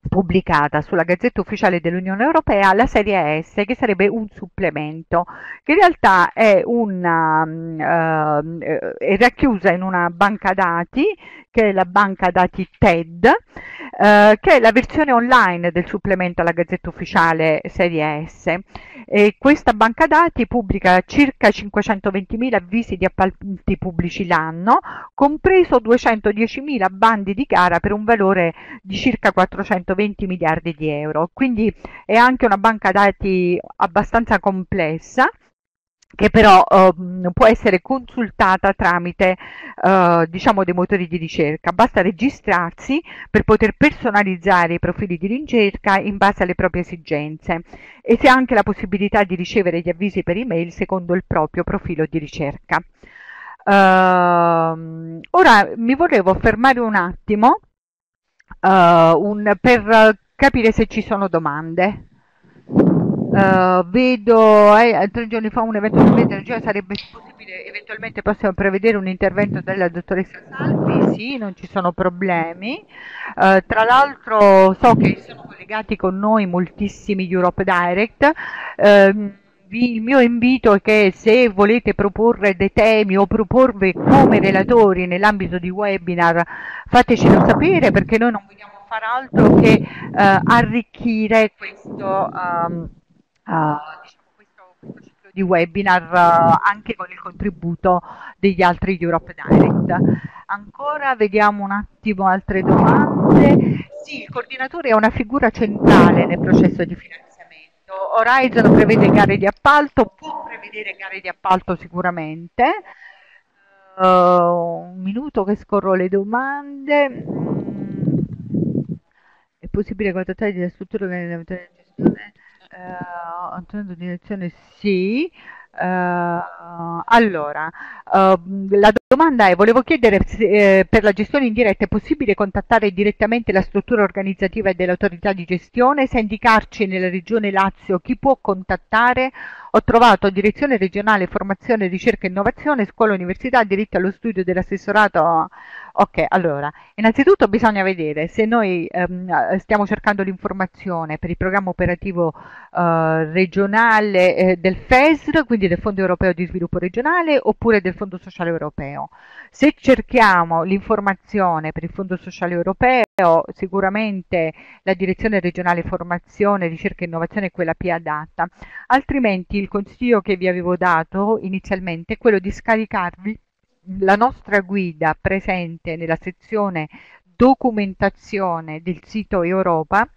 pubblicata sulla Gazzetta Ufficiale dell'Unione Europea la serie S che sarebbe un supplemento che in realtà è, una, mm, eh, è racchiusa in una banca dati che è la banca dati TED eh, che è la versione online del supplemento alla Gazzetta Ufficiale serie S e questa banca dati pubblica circa 520.000 avvisi di appalti pubblici l'anno compreso 210.000 bandi di gara per un valore di circa 400 120 miliardi di euro, quindi è anche una banca dati abbastanza complessa che però eh, può essere consultata tramite eh, diciamo dei motori di ricerca. Basta registrarsi per poter personalizzare i profili di ricerca in base alle proprie esigenze e si ha anche la possibilità di ricevere gli avvisi per email secondo il proprio profilo di ricerca. Uh, ora mi volevo fermare un attimo eh, un, per capire se ci sono domande. Uh, vedo eh, tre giorni fa un evento sull'energia sarebbe possibile eventualmente possiamo prevedere un intervento della dottoressa Salvi sì non ci sono problemi uh, tra l'altro so che sono collegati con noi moltissimi Europe Direct uh, vi, il mio invito è che se volete proporre dei temi o proporvi come relatori nell'ambito di webinar, fatecelo sapere perché noi non vogliamo far altro che eh, arricchire questo, um, uh, diciamo questo, questo, ciclo di webinar uh, anche con il contributo degli altri Europe Direct. Ancora vediamo un attimo altre domande. Sì, il coordinatore è una figura centrale nel processo di finanziamento Horizon prevede gare di appalto, può prevedere gare di appalto sicuramente. Uh, un minuto che scorro le domande. Mm. È possibile contattare la struttura che è gestione? Uh, Antonio direzione sì. Uh, allora, uh, la domanda è, volevo chiedere se eh, per la gestione indiretta è possibile contattare direttamente la struttura organizzativa dell'autorità di gestione, se indicarci nella regione Lazio chi può contattare, ho trovato direzione regionale formazione, ricerca e innovazione, scuola università, diritto allo studio dell'assessorato Ok, allora, innanzitutto bisogna vedere se noi ehm, eh, stiamo cercando l'informazione per il programma operativo eh, regionale eh, del FESR, quindi del Fondo Europeo di Sviluppo Regionale, oppure del Fondo Sociale Europeo. Se cerchiamo l'informazione per il Fondo Sociale Europeo, sicuramente la direzione regionale formazione, ricerca e innovazione è quella più adatta, altrimenti il consiglio che vi avevo dato inizialmente è quello di scaricarvi la nostra guida presente nella sezione documentazione del sito Europa,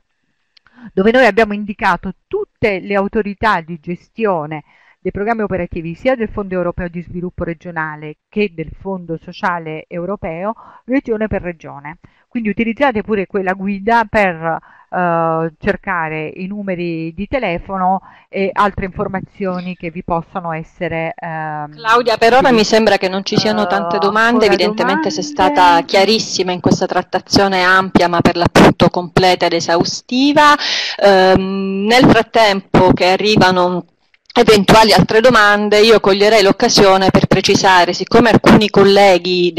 dove noi abbiamo indicato tutte le autorità di gestione dei programmi operativi sia del Fondo Europeo di Sviluppo Regionale che del Fondo Sociale Europeo, regione per regione. Quindi utilizzate pure quella guida per eh, cercare i numeri di telefono e altre informazioni che vi possano essere. Ehm, Claudia, per ora sì. mi sembra che non ci siano tante eh, domande, Ancora evidentemente domande. sei stata chiarissima in questa trattazione ampia ma per l'appunto completa ed esaustiva. Ehm, nel frattempo che arrivano eventuali altre domande, io coglierei l'occasione per precisare, siccome alcuni colleghi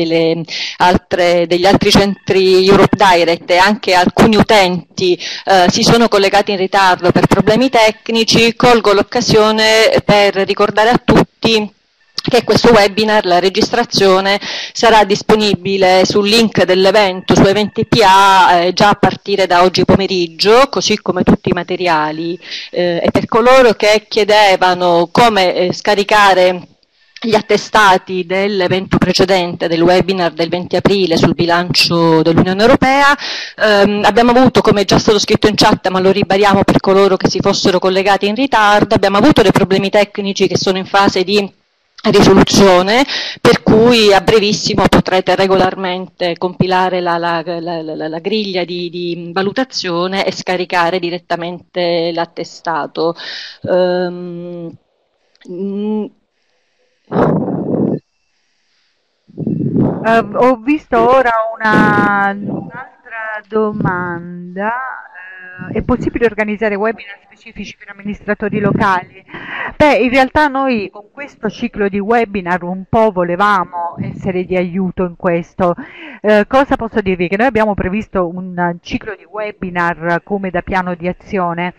altre, degli altri centri Europe Direct e anche alcuni utenti eh, si sono collegati in ritardo per problemi tecnici, colgo l'occasione per ricordare a tutti che questo webinar, la registrazione, sarà disponibile sul link dell'evento su Eventi PA eh, già a partire da oggi pomeriggio, così come tutti i materiali. Eh, e per coloro che chiedevano come eh, scaricare gli attestati dell'evento precedente, del webinar del 20 aprile sul bilancio dell'Unione Europea. Ehm, abbiamo avuto, come già stato scritto in chat, ma lo ribadiamo per coloro che si fossero collegati in ritardo, abbiamo avuto dei problemi tecnici che sono in fase di risoluzione per cui a brevissimo potrete regolarmente compilare la, la, la, la griglia di, di, valutazione e scaricare direttamente l'attestato. Um, uh, ho visto ora un'altra domanda è possibile organizzare webinar specifici per amministratori locali? Beh, in realtà noi con questo ciclo di webinar un po' volevamo essere di aiuto in questo. Eh, cosa posso dirvi? Che noi abbiamo previsto un ciclo di webinar come da piano di azione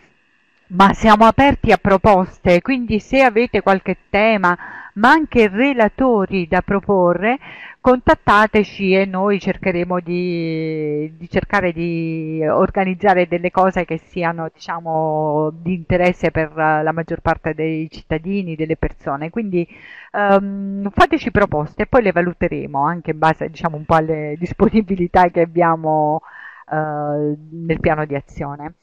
ma siamo aperti a proposte, quindi se avete qualche tema, ma anche relatori da proporre, contattateci e noi cercheremo di, di, cercare di organizzare delle cose che siano diciamo, di interesse per la maggior parte dei cittadini, delle persone. Quindi um, fateci proposte e poi le valuteremo anche in base diciamo, un po' alle (laughs) disponibilità che abbiamo uh, nel piano di azione.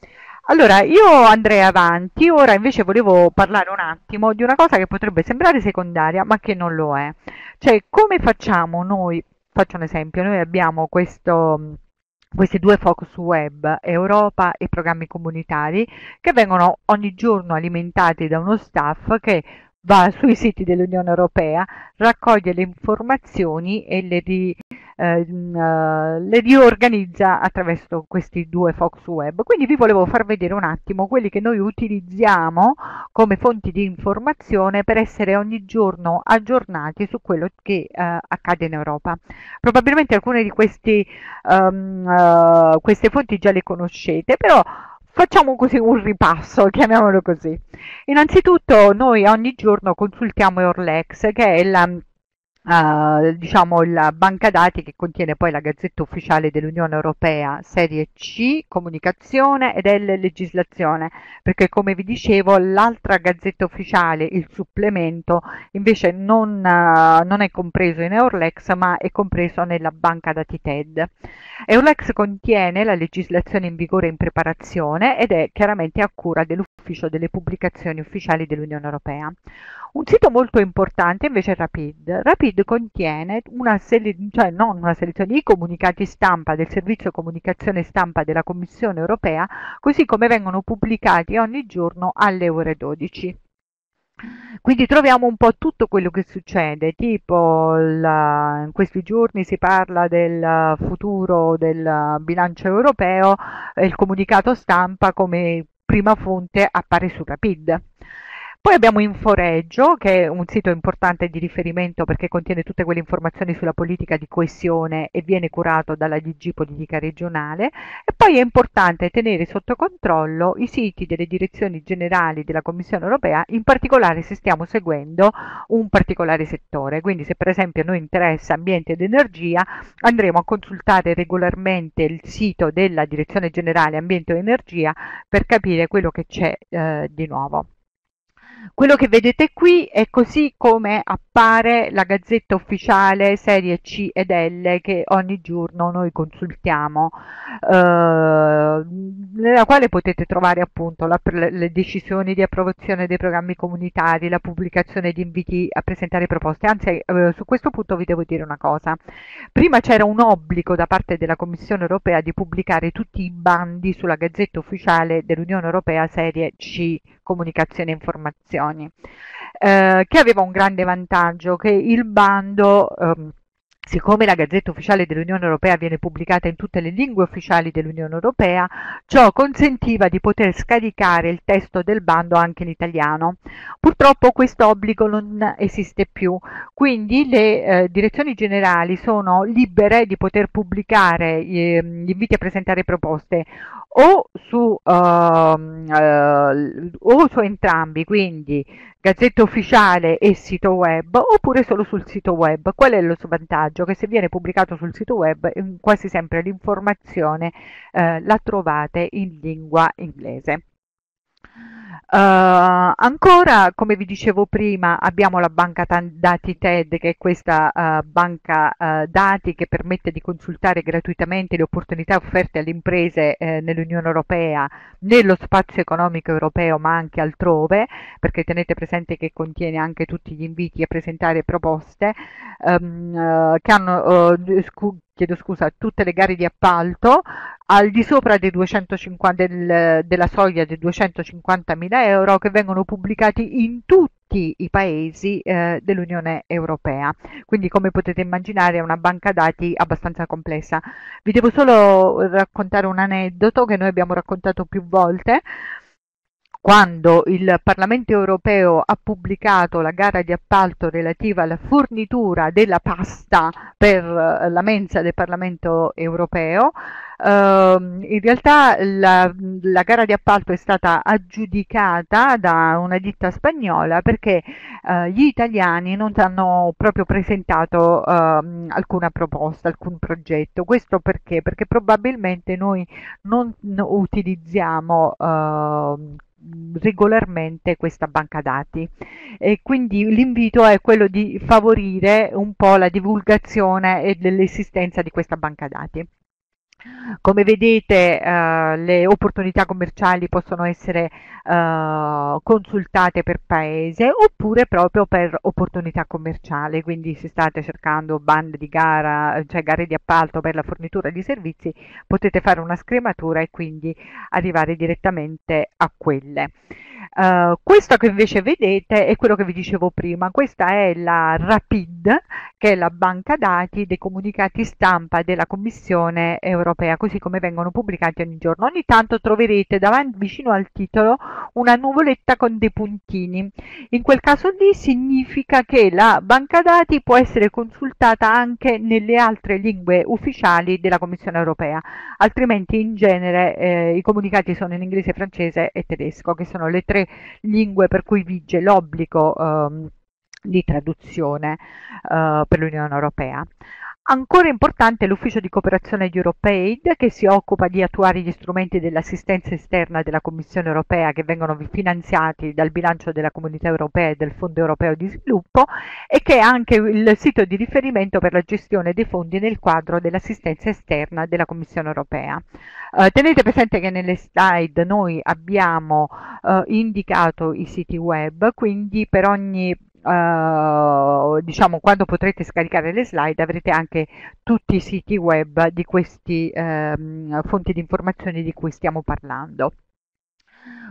Allora, io andrei avanti, ora invece volevo parlare un attimo di una cosa che potrebbe sembrare secondaria, ma che non lo è. Cioè, come facciamo noi, faccio un esempio, noi abbiamo questo, questi due focus web, Europa e programmi comunitari, che vengono ogni giorno alimentati da uno staff che va (laughs) sui siti dell'Unione Europea, raccoglie le informazioni e le, eh, mm, eh, le riorganizza attraverso questi due Fox Web. Quindi vi volevo far vedere un attimo quelli che noi utilizziamo come fonti di informazione per essere ogni giorno aggiornati su quello che eh, accade in Europa. Probabilmente alcune di questi, um, uh, queste fonti già le conoscete, però facciamo così un ripasso, (laughs) chiamiamolo così. Innanzitutto noi ogni giorno consultiamo Orlex, che è la Ah, diciamo la banca dati che contiene poi la gazzetta ufficiale dell'Unione Europea serie C, comunicazione ed L legislazione, perché come vi dicevo l'altra gazzetta ufficiale, il supplemento, invece non, eh, non, è compreso in Eurlex ma è compreso nella banca dati TED. Eurlex contiene la legislazione in vigore in preparazione ed è chiaramente a cura dell'ufficio ufficio delle Pubblicazioni Ufficiali dell'Unione Europea. Un sito molto importante invece è Rapid. Rapid contiene una, sele- cioè non una selezione i comunicati stampa del servizio comunicazione stampa della Commissione Europea, così come vengono pubblicati ogni giorno alle ore 12. Quindi troviamo un po' tutto quello che succede, tipo la, in questi giorni si parla del futuro del bilancio europeo, eh, il comunicato stampa come prima fonte appare sulla PID. Poi abbiamo Inforeggio, che è un sito importante di riferimento perché contiene tutte quelle informazioni sulla politica di coesione e viene curato dalla DG Politica Regionale. E poi è importante tenere sotto controllo i siti delle direzioni generali della Commissione europea, in particolare se stiamo seguendo un particolare settore. Quindi se per esempio a noi interessa ambiente ed energia, andremo a consultare regolarmente il sito della Direzione Generale Ambiente e Energia per capire quello che c'è eh, di nuovo. Quello che vedete qui è così come appare la gazzetta ufficiale serie C ed L che ogni giorno noi consultiamo, eh, nella quale potete trovare appunto la, le decisioni di approvazione dei programmi comunitari, la pubblicazione di inviti a presentare proposte. Anzi, eh, su questo punto vi devo dire una cosa. Prima c'era un obbligo da parte della Commissione europea di pubblicare tutti i bandi sulla gazzetta ufficiale dell'Unione europea serie C, comunicazione e informazione associazioni, eh, che aveva un grande vantaggio, che il bando ehm, Siccome la Gazzetta Ufficiale dell'Unione Europea viene pubblicata in tutte le lingue ufficiali dell'Unione Europea, ciò consentiva di poter scaricare il testo del bando anche in italiano. Purtroppo questo obbligo non esiste più, quindi le eh, direzioni generali sono libere di poter pubblicare eh, gli inviti a presentare proposte o su, uh, uh, o su, entrambi, quindi Gazzetta Ufficiale e sito web, oppure solo sul sito web. Qual è lo svantaggio? messaggio che se viene pubblicato sul sito web mm, quasi sempre l'informazione eh, la trovate in lingua inglese. Uh, ancora, come vi dicevo prima, abbiamo la banca dati TED, che è questa uh, banca uh, dati che permette di consultare gratuitamente le opportunità offerte alle imprese eh, nell'Unione Europea, nello spazio economico europeo, ma anche altrove, perché tenete presente che contiene anche tutti gli inviti a presentare proposte um, che hanno chiedo scusa, tutte le gare di appalto al di sopra dei 250, del, della soglia dei 250.000 euro che vengono pubblicati in tutti i paesi eh, dell'Unione Europea. Quindi come potete immaginare è una banca dati abbastanza complessa. Vi devo solo raccontare un aneddoto che noi abbiamo raccontato più volte quando il Parlamento europeo ha pubblicato la gara di appalto relativa alla fornitura della pasta per eh, la mensa del Parlamento europeo, ehm, in realtà la, la, gara di appalto è stata aggiudicata da una ditta spagnola perché eh, gli italiani non hanno proprio presentato eh, alcuna proposta, alcun progetto. Questo perché? Perché probabilmente noi non utilizziamo eh, regolarmente questa banca dati e quindi l'invito è quello di favorire un po' la divulgazione dell'esistenza di questa banca dati. Come vedete eh, le opportunità commerciali possono essere eh, consultate per paese oppure proprio per opportunità commerciale, quindi se state cercando bande di gara, cioè gare di appalto per la fornitura di servizi, potete fare una scrematura e quindi arrivare direttamente a quelle. Uh, eh, questo che invece vedete è quello che vi dicevo prima, questa è la RAPID, che è la banca dati dei comunicati stampa della Commissione europea Europea, così come vengono pubblicati ogni giorno. Ogni tanto troverete davanti vicino al titolo una nuvoletta con dei puntini. In quel caso lì significa che la banca dati può essere consultata anche nelle altre lingue ufficiali della Commissione Europea, altrimenti in genere eh, i comunicati sono in inglese, francese e tedesco, che sono le tre lingue per cui vige l'obbligo ehm, di traduzione eh, per l'Unione Europea. Ancora importante è l'ufficio di cooperazione di EuropeAid che si occupa di attuare gli strumenti dell'assistenza esterna della Commissione europea che vengono finanziati dal bilancio della Comunità europea e del Fondo europeo di sviluppo e che è anche il sito di riferimento per la gestione dei fondi nel quadro dell'assistenza esterna della Commissione europea. Eh, tenete presente che nelle slide noi abbiamo eh, indicato i siti web, quindi per ogni Uh, diciamo quando potrete scaricare le slide avrete anche tutti i siti web di queste um, fonti di informazioni di cui stiamo parlando.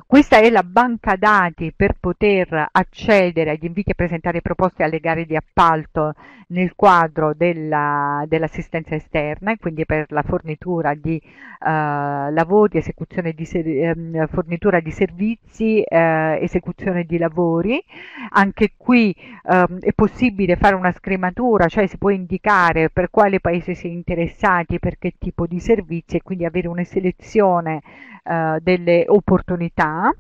Questa è la banca dati per poter accedere agli inviti a presentare proposte alle gare di appalto nel quadro dell'assistenza dell esterna e quindi per la fornitura di eh, lavori, esecuzione di, eh, fornitura di servizi, eh, esecuzione di lavori. Anche qui ehm, è possibile fare una scrematura, cioè si può indicare per quale paese si è interessati, per che tipo di servizi e quindi avere una selezione eh, delle opportunità さ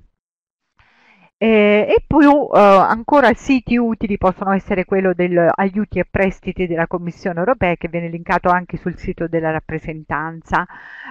Eh, e più eh, ancora siti utili possono essere quello degli aiuti e prestiti della Commissione europea che viene linkato anche sul sito della rappresentanza.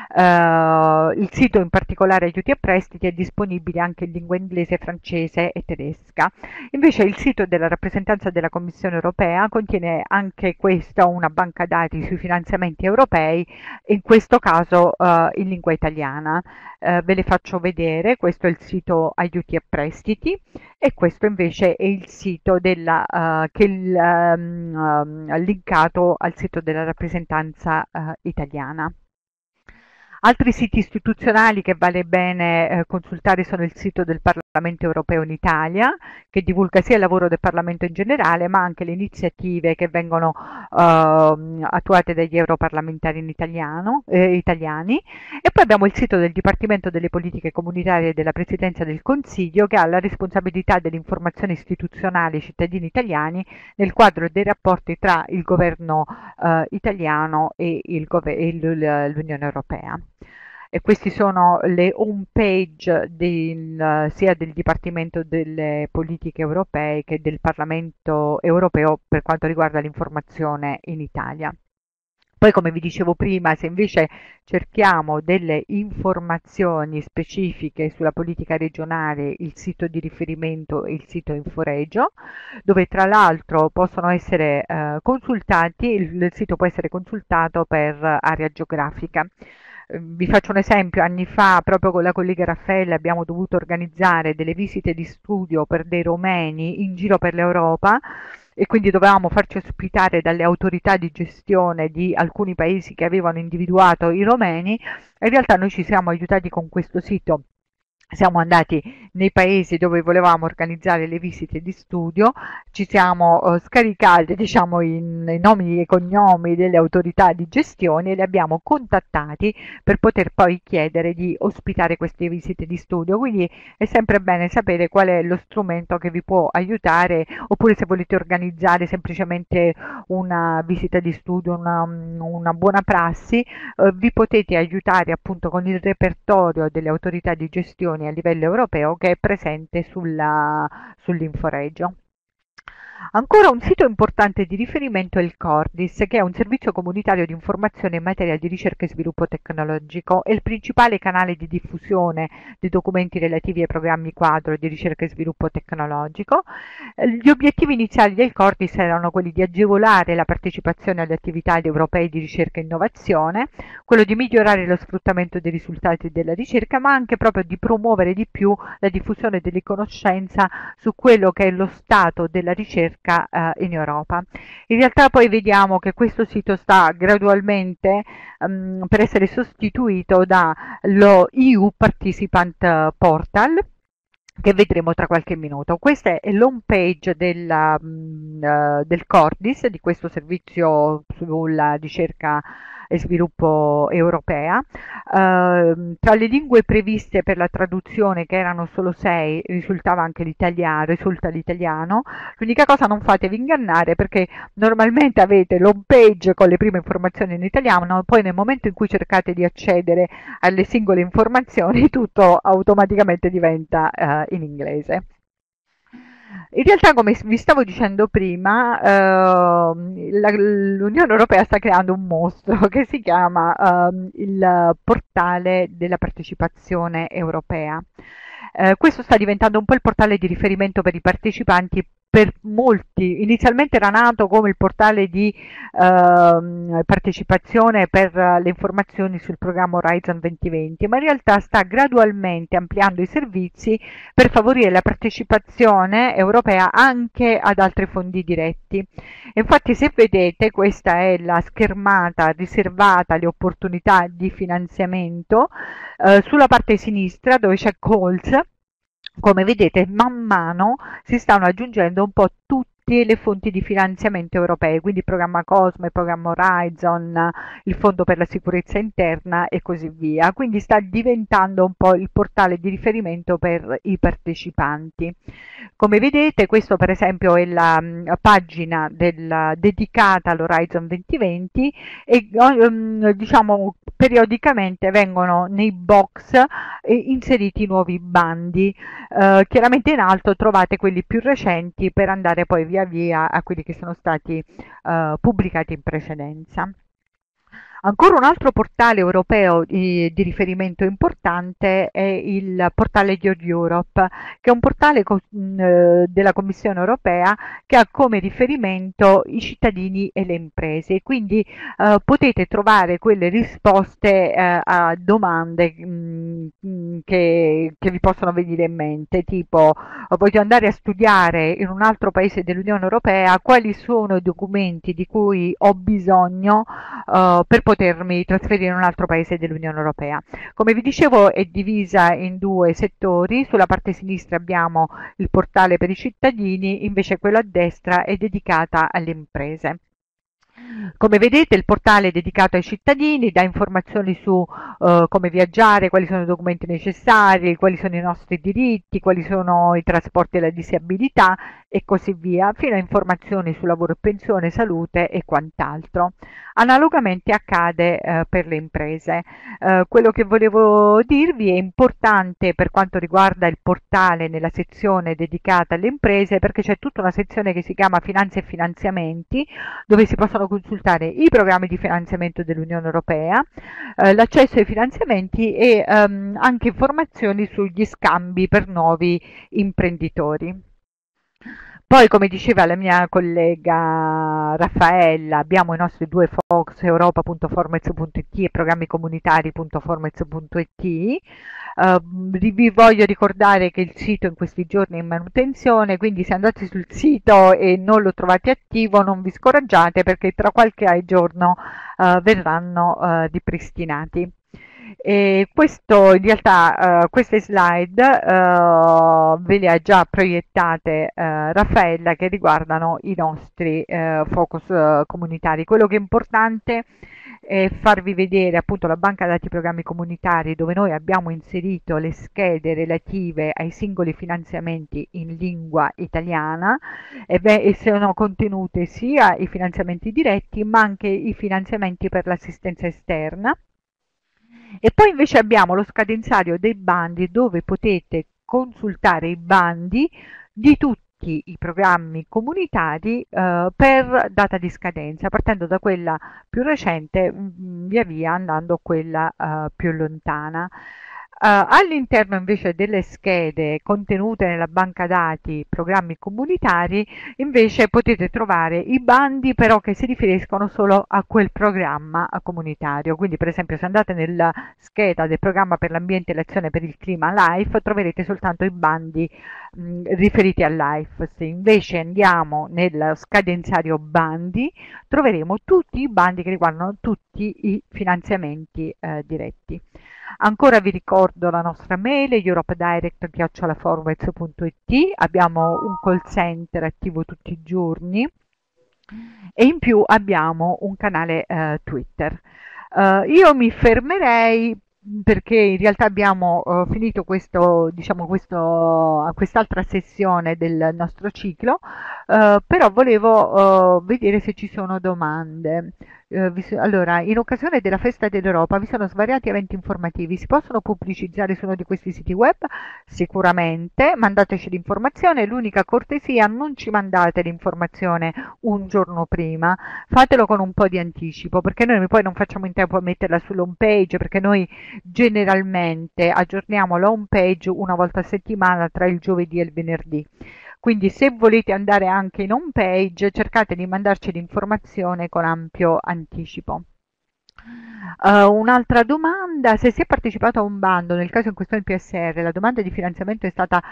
Eh, il sito in particolare aiuti e prestiti è disponibile anche in lingua inglese, francese e tedesca. Invece il sito della rappresentanza della Commissione europea contiene anche questa una banca dati sui finanziamenti europei, in questo caso eh, in lingua italiana. Eh, ve le faccio vedere, questo è il sito aiuti e prestiti Uniti e questo invece è il sito della, uh, che è il, um, uh, linkato al sito della rappresentanza uh, italiana. Altri siti istituzionali che vale bene eh, consultare sono il sito del Parlamento Parlamento europeo in Italia, che divulga sia il lavoro del Parlamento in generale, ma anche le iniziative che vengono uh, attuate dagli europarlamentari italiano, eh, italiani. E poi abbiamo il sito del Dipartimento delle Politiche Comunitarie della Presidenza del Consiglio, che ha la responsabilità dell'informazione istituzionale ai cittadini italiani nel quadro dei rapporti tra il governo uh, italiano e l'Unione Europea e queste sono le home page del, sia del Dipartimento delle Politiche Europee che del Parlamento Europeo per quanto riguarda l'informazione in Italia. Poi come vi dicevo prima, se invece cerchiamo delle informazioni specifiche sulla politica regionale, il sito di riferimento è il sito Inforegio, dove tra l'altro possono essere eh, consultati, il, il sito può essere consultato per area geografica. Ehm, vi faccio un esempio, anni fa proprio con la collega Raffaella abbiamo dovuto organizzare delle visite di studio per dei romeni in giro per l'Europa e quindi dovevamo farci ospitare dalle autorità di gestione di alcuni paesi che avevano individuato i romeni. In realtà noi ci siamo aiutati con questo sito siamo andati nei paesi dove volevamo organizzare le visite di studio, ci siamo eh, scaricati diciamo, i, i nomi e cognomi delle autorità di gestione e le abbiamo contattati per poter poi chiedere di ospitare queste visite di studio. Quindi è sempre bene sapere qual è lo strumento che vi può aiutare oppure se volete organizzare semplicemente una visita di studio, una, una buona prassi, eh, vi potete aiutare appunto con il repertorio delle autorità di gestione informazioni a livello europeo che è presente sulla, sull'inforegio. Ancora un sito importante di riferimento è il Cordis, che è un servizio comunitario di informazione in materia di ricerca e sviluppo tecnologico È il principale canale di diffusione dei documenti relativi ai programmi quadro di ricerca e sviluppo tecnologico. Eh, gli obiettivi iniziali del Cordis erano quelli di agevolare la partecipazione alle attività europee di ricerca e innovazione, quello di migliorare lo sfruttamento dei risultati della ricerca, ma anche proprio di promuovere di più la diffusione delle conoscenze su quello che è lo stato della ricerca ricerca eh, in Europa. In realtà poi vediamo che questo sito sta gradualmente ehm, per essere sostituito dallo EU Participant Portal, che vedremo tra qualche minuto. Questa è l'home page del, mm, eh, del, Cordis, di questo servizio sulla ricerca e Sviluppo Europea. Eh, tra le lingue previste per la traduzione, che erano solo sei, risultava anche l'italiano, risulta l'italiano. L'unica cosa non fatevi ingannare perché normalmente avete l'home page con le prime informazioni in italiano, poi nel momento in cui cercate di accedere alle singole informazioni (laughs) tutto automaticamente diventa eh, in inglese. In realtà, come vi stavo dicendo prima, eh, l'Unione Europea sta creando un mostro (laughs) che si chiama eh, il portale della partecipazione europea. Eh, questo sta diventando un po' il portale di riferimento per i partecipanti per molti, inizialmente era nato come il portale di eh, partecipazione per le informazioni sul programma Horizon 2020, ma in realtà sta gradualmente ampliando i servizi per favorire la partecipazione europea anche ad altri fondi diretti. Infatti se vedete questa è la schermata riservata alle opportunità di finanziamento, eh, sulla parte sinistra dove c'è Calls come vedete man mano si stanno aggiungendo un po' tutti e le fonti di finanziamento europee, quindi il programma Cosmo, il programma Horizon, il Fondo per la sicurezza interna e così via. Quindi sta diventando un po' il portale di riferimento per i partecipanti. Come vedete, questo per esempio è la mh, mm, pagina del, dedicata all'Horizon 2020 e mh, oh, mm, diciamo periodicamente vengono nei box eh, inseriti nuovi bandi. Eh, chiaramente in alto trovate quelli più recenti per andare poi via via via a quelli che sono stati uh, pubblicati in precedenza. Ancora un altro portale europeo eh, di riferimento importante è il portale George Europe, che è un portale co eh, della Commissione europea che ha come riferimento i cittadini e le imprese e quindi eh, potete trovare quelle risposte eh, a domande mh, che, che, vi possono venire in mente, tipo oh, voglio andare a studiare in un altro paese dell'Unione Europea quali sono i documenti di cui ho bisogno eh, per poter potermi trasferire in un altro paese dell'Unione Europea. Come vi dicevo è divisa in due settori, sulla parte sinistra abbiamo il portale per i cittadini, invece quello a destra è dedicata alle imprese. Come vedete il portale è dedicato ai cittadini, dà informazioni su eh, come viaggiare, quali sono i documenti necessari, quali sono i nostri diritti, quali sono i trasporti e la disabilità e così via, fino a informazioni su lavoro e pensione, salute e quant'altro. Analogamente accade eh, per le imprese. Eh, quello che volevo dirvi è importante per quanto riguarda il portale nella sezione dedicata alle imprese perché c'è tutta una sezione che si chiama Finanze e finanziamenti dove si possono consultare i programmi di finanziamento dell'Unione Europea, eh, l'accesso ai finanziamenti e ehm, anche informazioni sugli scambi per nuovi imprenditori. Poi, come diceva la mia collega Raffaella, abbiamo i nostri due Fox, europa.formez.it e programmicomunitari.formez.it. Uh, eh, vi voglio ricordare che il sito in questi giorni è in manutenzione, quindi se andate sul sito e non lo trovate attivo non vi scoraggiate perché tra qualche giorno uh, verranno uh, ripristinati. E questo in realtà, uh, queste slide uh, ve le ha già proiettate uh, Raffaella che riguardano i nostri focus comunitari. Quello che è importante è farvi vedere appunto la banca dati programmi comunitari dove noi abbiamo inserito le schede relative ai singoli finanziamenti in lingua italiana e, beh, e sono contenute sia i finanziamenti diretti ma anche i finanziamenti per l'assistenza esterna e poi invece abbiamo lo scadenzario dei bandi dove potete consultare i bandi di tutti i programmi comunitari eh, per data di scadenza, partendo da quella più recente, mm, mm, via via andando a quella eh, più lontana. Eh, all'interno invece delle schede contenute nella banca dati programmi comunitari invece potete trovare i bandi però che si riferiscono solo a quel programma comunitario. Quindi per esempio se andate nella scheda del programma per l'ambiente e l'azione per il clima LIFE troverete soltanto i bandi mh, riferiti a LIFE. Se invece andiamo nel scadenzario bandi troveremo tutti i bandi che riguardano tutti i finanziamenti eh, diretti. Ancora vi ricordo la nostra mail europedirect.it, abbiamo un call center attivo tutti i giorni e in più abbiamo un canale eh, Twitter. Eh, io mi fermerei perché in realtà abbiamo uh, finito diciamo, quest'altra diciamo, quest sessione del nostro ciclo, uh, però volevo uh, vedere se ci sono domande eh, vi, allora, in occasione della festa dell'Europa vi sono svariati eventi informativi, si possono pubblicizzare su uno di questi siti web? Sicuramente, mandateci l'informazione, l'unica cortesia, non ci mandate l'informazione un giorno prima, fatelo con un po' di anticipo, perché noi poi non facciamo in tempo a metterla sull'home page, perché noi generalmente aggiorniamo la home page una volta a settimana tra il giovedì e il venerdì. Quindi se volete andare anche in home page cercate di mandarci l'informazione con ampio anticipo. Uh, un'altra domanda, se si è partecipato a un bando, nel caso in questione del PSR, la domanda di finanziamento è stata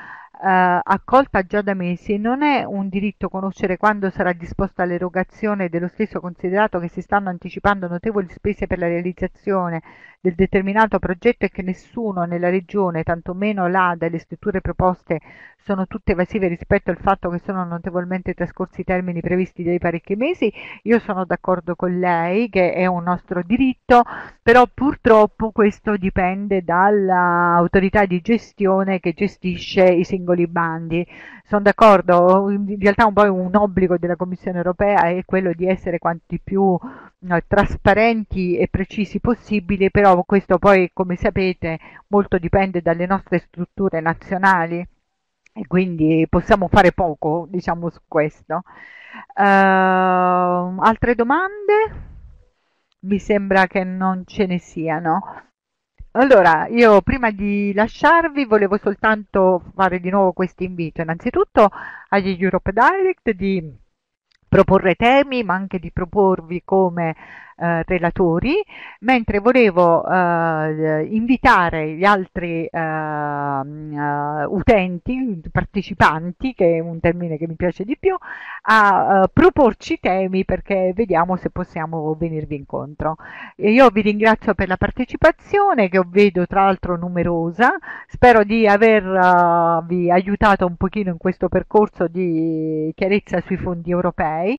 eh, accolta già da mesi e non è un diritto conoscere quando sarà disposta l'erogazione dello stesso considerato che si stanno anticipando notevoli spese per la realizzazione del determinato progetto e che nessuno nella regione, tantomeno l'ADA e le strutture proposte sono tutte evasive rispetto al fatto che sono notevolmente trascorsi i termini previsti dai parecchi mesi, io sono d'accordo con lei che è un nostro diritto, però purtroppo questo dipende dall'autorità di gestione che gestisce i singoli singoli bandi. Sono d'accordo, in realtà un, poi un obbligo della Commissione europea è quello di essere quanti più eh, trasparenti e precisi possibile, però questo poi come sapete molto dipende dalle nostre strutture nazionali e quindi possiamo fare poco diciamo su questo. Uh, altre domande? Mi sembra che non ce ne siano. Allora, io prima di lasciarvi volevo soltanto fare di nuovo questo invito, innanzitutto agli Europe Direct di proporre temi, ma anche di proporvi come eh, relatori, mentre volevo eh, invitare gli altri ehm, eh, utenti, partecipanti, che è un termine che mi piace di più, a eh, proporci temi perché vediamo se possiamo venirvi incontro. Io vi ringrazio per la partecipazione che vedo tra l'altro numerosa, spero di avervi eh, aiutato un pochino in questo percorso di chiarezza sui fondi europei.